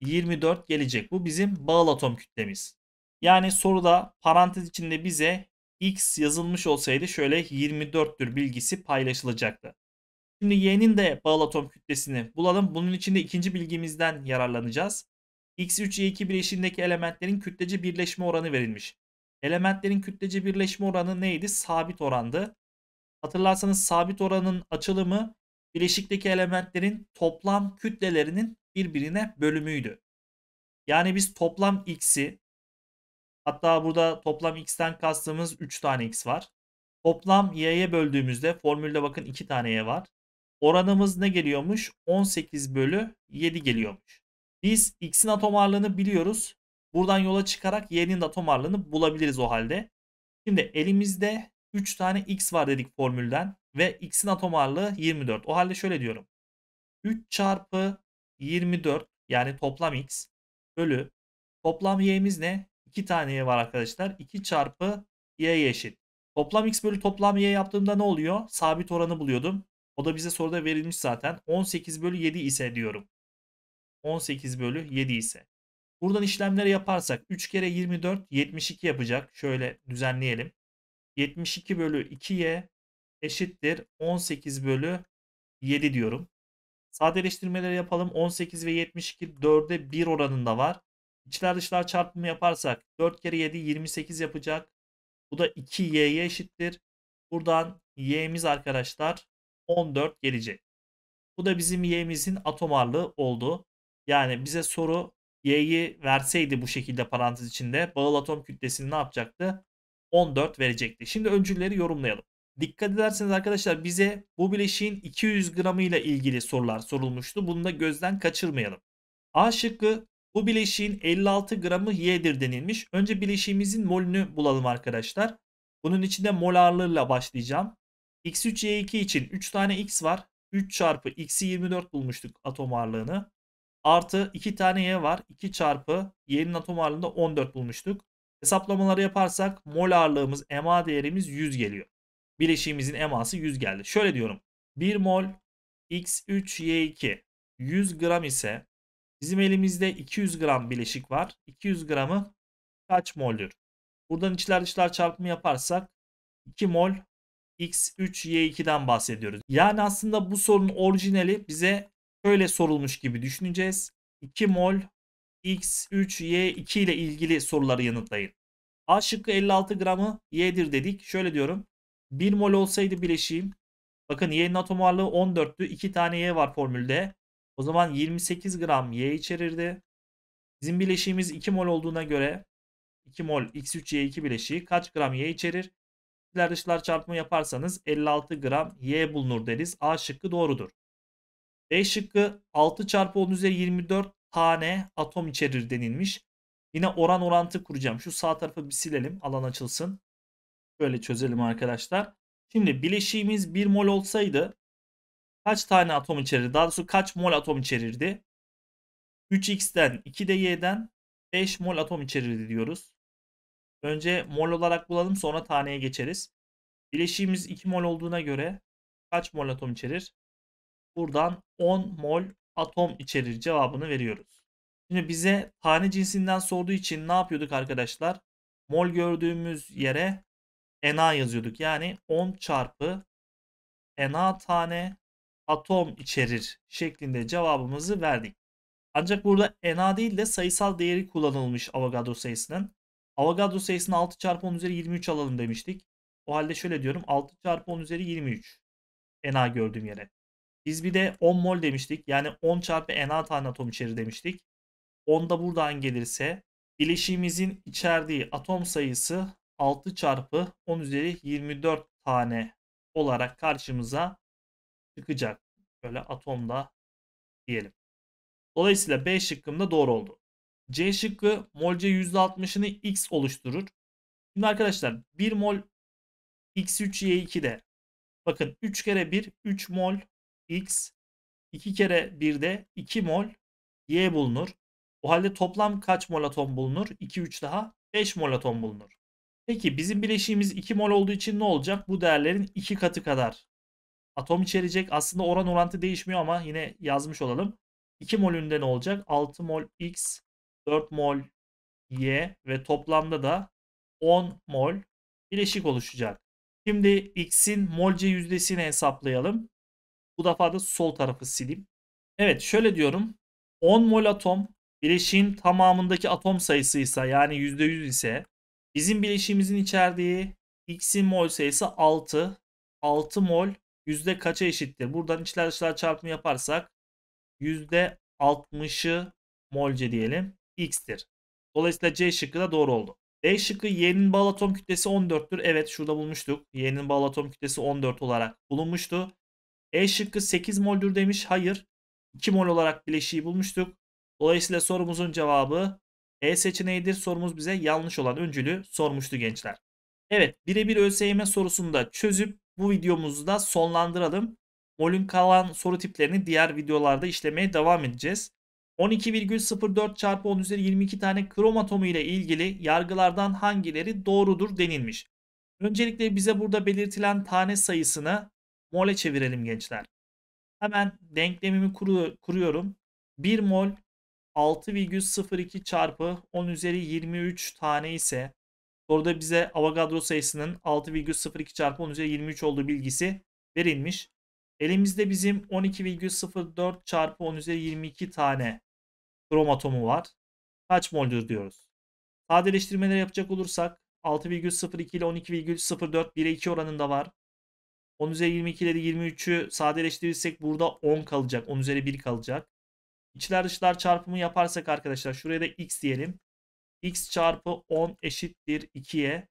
24 gelecek. Bu bizim bağıl atom kütlemiz. Yani soruda parantez içinde bize X yazılmış olsaydı şöyle 24'tür bilgisi paylaşılacaktı. Şimdi y'nin de bağıl atom kütlesini bulalım. Bunun için de ikinci bilgimizden yararlanacağız. X3Y2 bileşiğindeki elementlerin kütlece birleşme oranı verilmiş. Elementlerin kütlece birleşme oranı neydi? Sabit orandı. Hatırlarsanız sabit oranın açılımı bileşikteki elementlerin toplam kütlelerinin birbirine bölümüydü. Yani biz toplam x'i hatta burada toplam x'ten kastımız 3 tane x var. Toplam y'ye böldüğümüzde formülde bakın 2 tane y var. Oranımız ne geliyormuş? 18 bölü 7 geliyormuş. Biz x'in atom ağırlığını biliyoruz. Buradan yola çıkarak y'nin atom ağırlığını bulabiliriz o halde. Şimdi elimizde 3 tane x var dedik formülden ve x'in atom ağırlığı 24. O halde şöyle diyorum. 3 çarpı 24 yani toplam x bölü toplam y'miz ne? 2 tane y var arkadaşlar. 2 çarpı Y eşit. Toplam x bölü toplam y yaptığımda ne oluyor? Sabit oranı buluyordum. O da bize soruda verilmiş zaten. 18 bölü 7 ise diyorum. 18 bölü 7 ise. Buradan işlemleri yaparsak 3 kere 24 72 yapacak. Şöyle düzenleyelim. 72 bölü 2y eşittir 18 bölü 7 diyorum. Sadeleştirmeleri yapalım. 18 ve 72 4'e 1 oranında var. İçler dışlar çarpımı yaparsak 4 kere 7 28 yapacak. Bu da 2y'ye eşittir. Buradan y'miz arkadaşlar 14 gelecek. Bu da bizim y'mizin atom ağırlığı oldu. Yani bize soru y'yi verseydi bu şekilde parantez içinde bağıl atom kütlesini ne yapacaktı? 14 verecekti. Şimdi öncülleri yorumlayalım. Dikkat ederseniz arkadaşlar bize bu bileşiğin 200 gramı ile ilgili sorular sorulmuştu. Bunu da gözden kaçırmayalım. A şıkkı bu bileşiğin 56 gramı Y'dir denilmiş. Önce bileşiğimizin molünü bulalım arkadaşlar. Bunun için de mol ağırlığıyla başlayacağım. X3, Y2 için 3 tane X var. 3 çarpı X'i 24 bulmuştuk atom ağırlığını. Artı 2 tane Y var. 2 çarpı Y'nin atom ağırlığını 14 bulmuştuk. Hesaplamaları yaparsak mol ağırlığımız MA değerimiz 100 geliyor. Bileşiğimizin MA'sı 100 geldi. Şöyle diyorum. 1 mol X3Y2 100 gram ise bizim elimizde 200 gram bileşik var. 200 gramı kaç moldür? Buradan içler dışlar çarpımı yaparsak 2 mol x3y2'den bahsediyoruz. Yani aslında bu sorunun orijinali bize şöyle sorulmuş gibi düşüneceğiz. 2 mol x3y2 ile ilgili soruları yanıtlayın. A şıkkı 56 gramı y'dir dedik. Şöyle diyorum. 1 mol olsaydı bileşiğim. Bakın y'nin atom varlığı 14'tü. 2 tane y var formülde. O zaman 28 gram y içerirdi. Bizim bileşiğimiz 2 mol olduğuna göre 2 mol x3y2 bileşiği kaç gram y içerir? İçler dışlar çarpımı yaparsanız 56 gram Y bulunur deriz. A şıkkı doğrudur. B şıkkı 6 çarpı 10 üzeri 24 tane atom içerir denilmiş. Yine oran orantı kuracağım. Şu sağ tarafı bir silelim. Alan açılsın. Böyle çözelim arkadaşlar. Şimdi bileşiğimiz 1 mol olsaydı kaç tane atom içerirdi? Daha doğrusu kaç mol atom içerirdi? 3x'ten 2 de y'den 5 mol atom içerirdi diyoruz. Önce mol olarak bulalım sonra taneye geçeriz. Bileşiğimiz 2 mol olduğuna göre kaç mol atom içerir? Buradan 10 mol atom içerir cevabını veriyoruz. Şimdi bize tane cinsinden sorduğu için ne yapıyorduk arkadaşlar? Mol gördüğümüz yere Na yazıyorduk. Yani 10 çarpı Na tane atom içerir şeklinde cevabımızı verdik. Ancak burada Na değil de sayısal değeri kullanılmış Avogadro sayısının. Avogadro sayısını 6 çarpı 10 üzeri 23 alalım demiştik. O halde şöyle diyorum 6 çarpı 10 üzeri 23. Na gördüğüm yere. Biz bir de 10 mol demiştik. Yani 10 çarpı Na tane atom içerir demiştik. 10 da buradan gelirse bileşiğimizin içerdiği atom sayısı 6 çarpı 10 üzeri 24 tane olarak karşımıza çıkacak. Böyle atomda diyelim. Dolayısıyla B şıkkım da doğru oldu. C şıkkı mol C X oluşturur. Şimdi arkadaşlar 1 mol x 3 y 2de bakın 3 kere 1 3 mol X 2 kere de 2 mol Y bulunur. O halde toplam kaç mol atom bulunur? 2 3 daha 5 mol atom bulunur. Peki bizim bileşiğimiz 2 mol olduğu için ne olacak? Bu değerlerin 2 katı kadar atom içerecek. Aslında oran orantı değişmiyor ama yine yazmış olalım. 2 molünde ne olacak? 6 mol X 4 mol Y ve toplamda da 10 mol bileşik oluşacak. Şimdi X'in molce yüzdesini hesaplayalım. Bu defa da sol tarafı sileyim. Evet şöyle diyorum. 10 mol atom bileşiğin tamamındaki atom sayısıysa yani %100 ise bizim bileşiğimizin içerdiği X'in mol sayısı 6. 6 mol yüzde kaça eşittir? Buradan içler dışlar çarpımı yaparsak yüzde %60'ı molce diyelim x'tir. Dolayısıyla C şıkkı da doğru oldu. D şıkkı Y'nin bağlı atom kütlesi 14'tür. Evet şurada bulmuştuk. Y'nin bağlı atom kütlesi 14 olarak bulunmuştu. E şıkkı 8 moldür demiş. Hayır. 2 mol olarak bileşiği bulmuştuk. Dolayısıyla sorumuzun cevabı E seçeneğidir. Sorumuz bize yanlış olan öncülü sormuştu gençler. Evet birebir ÖSYM sorusunu da çözüp bu videomuzu da sonlandıralım. Mol'ün kalan soru tiplerini diğer videolarda işlemeye devam edeceğiz. 12,04 çarpı 10 üzeri 22 tane krom atomu ile ilgili yargılardan hangileri doğrudur denilmiş. Öncelikle bize burada belirtilen tane sayısını mole çevirelim gençler. Hemen denklemimi kuruyorum. 1 mol 6,02 çarpı 10 üzeri 23 tane ise orada bize Avogadro sayısının 6,02 çarpı 10 üzeri 23 olduğu bilgisi verilmiş. Elimizde bizim 12,04 çarpı 10 üzeri 22 tane atomu var. Kaç moldür diyoruz. Sadeleştirmeler yapacak olursak 6,02 ile 12,04 1'e 2 oranında var. 10 üzeri 22 ile 23'ü sadeleştirirsek burada 10 kalacak. 10 üzeri 1 kalacak. İçler dışlar çarpımı yaparsak arkadaşlar şuraya da x diyelim. x çarpı 10 eşittir 2'ye.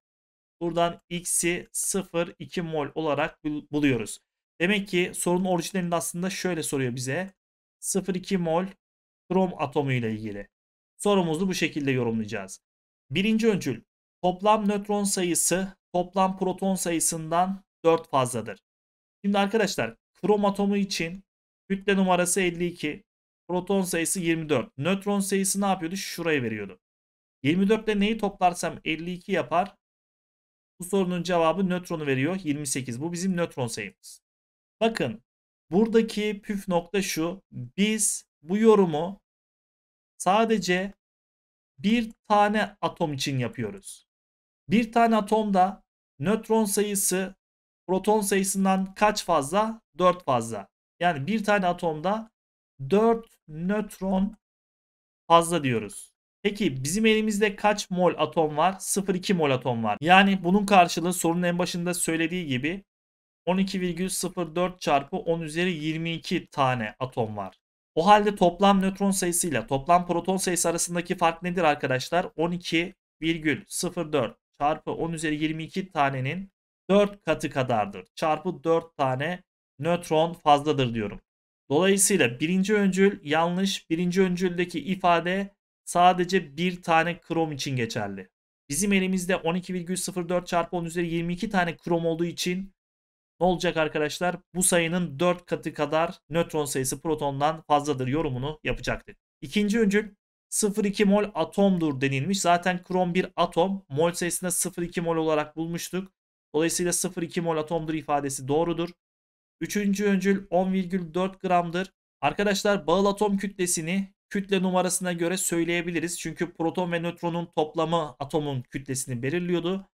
Buradan x'i 0, 2 mol olarak buluyoruz. Demek ki sorunun orijinalinde aslında şöyle soruyor bize. 0,2 mol krom atomu ile ilgili. Sorumuzu bu şekilde yorumlayacağız. Birinci öncül toplam nötron sayısı toplam proton sayısından 4 fazladır. Şimdi arkadaşlar krom atomu için kütle numarası 52, proton sayısı 24. Nötron sayısı ne yapıyordu? Şuraya veriyordu. 24 ile neyi toplarsam 52 yapar. Bu sorunun cevabı nötronu veriyor 28. Bu bizim nötron sayımız. Bakın buradaki püf nokta şu. Biz bu yorumu sadece bir tane atom için yapıyoruz. Bir tane atomda nötron sayısı proton sayısından kaç fazla? 4 fazla. Yani bir tane atomda 4 nötron fazla diyoruz. Peki bizim elimizde kaç mol atom var? 0,2 mol atom var. Yani bunun karşılığı sorunun en başında söylediği gibi 12,04 çarpı 10 üzeri 22 tane atom var. O halde toplam nötron sayısı ile toplam proton sayısı arasındaki fark nedir arkadaşlar? 12,04 çarpı 10 üzeri 22 tanenin 4 katı kadardır. Çarpı 4 tane nötron fazladır diyorum. Dolayısıyla birinci öncül yanlış. Birinci öncüldeki ifade sadece bir tane krom için geçerli. Bizim elimizde 12,04 çarpı 10 üzeri 22 tane krom olduğu için ne olacak arkadaşlar? Bu sayının 4 katı kadar nötron sayısı protondan fazladır yorumunu yapacaktır. İkinci öncül 0,2 mol atomdur denilmiş. Zaten krom bir atom. Mol sayısını 0,2 mol olarak bulmuştuk. Dolayısıyla 0,2 mol atomdur ifadesi doğrudur. Üçüncü öncül 10,4 gramdır. Arkadaşlar bağıl atom kütlesini kütle numarasına göre söyleyebiliriz. Çünkü proton ve nötronun toplamı atomun kütlesini belirliyordu.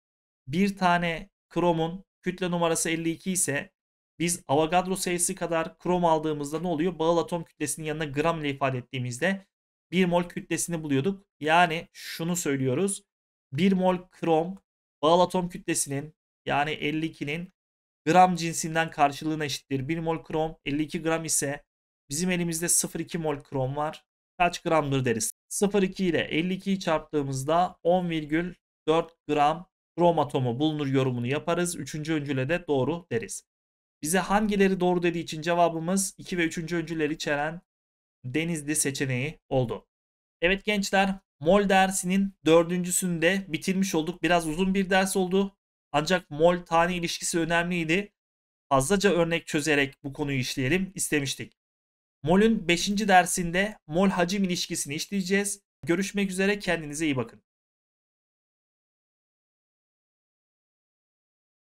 Bir tane kromun kütle numarası 52 ise biz Avogadro sayısı kadar krom aldığımızda ne oluyor? Bağıl atom kütlesinin yanına gram ile ifade ettiğimizde 1 mol kütlesini buluyorduk. Yani şunu söylüyoruz. 1 mol krom bağıl atom kütlesinin yani 52'nin gram cinsinden karşılığına eşittir. 1 mol krom 52 gram ise bizim elimizde 0,2 mol krom var. Kaç gramdır deriz. 0,2 ile 52'yi çarptığımızda 10,4 gram krom atomu bulunur yorumunu yaparız. Üçüncü öncüle de doğru deriz. Bize hangileri doğru dediği için cevabımız 2 ve 3. öncüleri içeren Denizli seçeneği oldu. Evet gençler mol dersinin dördüncüsünü de bitirmiş olduk. Biraz uzun bir ders oldu. Ancak mol tane ilişkisi önemliydi. Fazlaca örnek çözerek bu konuyu işleyelim istemiştik. Mol'ün 5. dersinde mol hacim ilişkisini işleyeceğiz. Görüşmek üzere kendinize iyi bakın.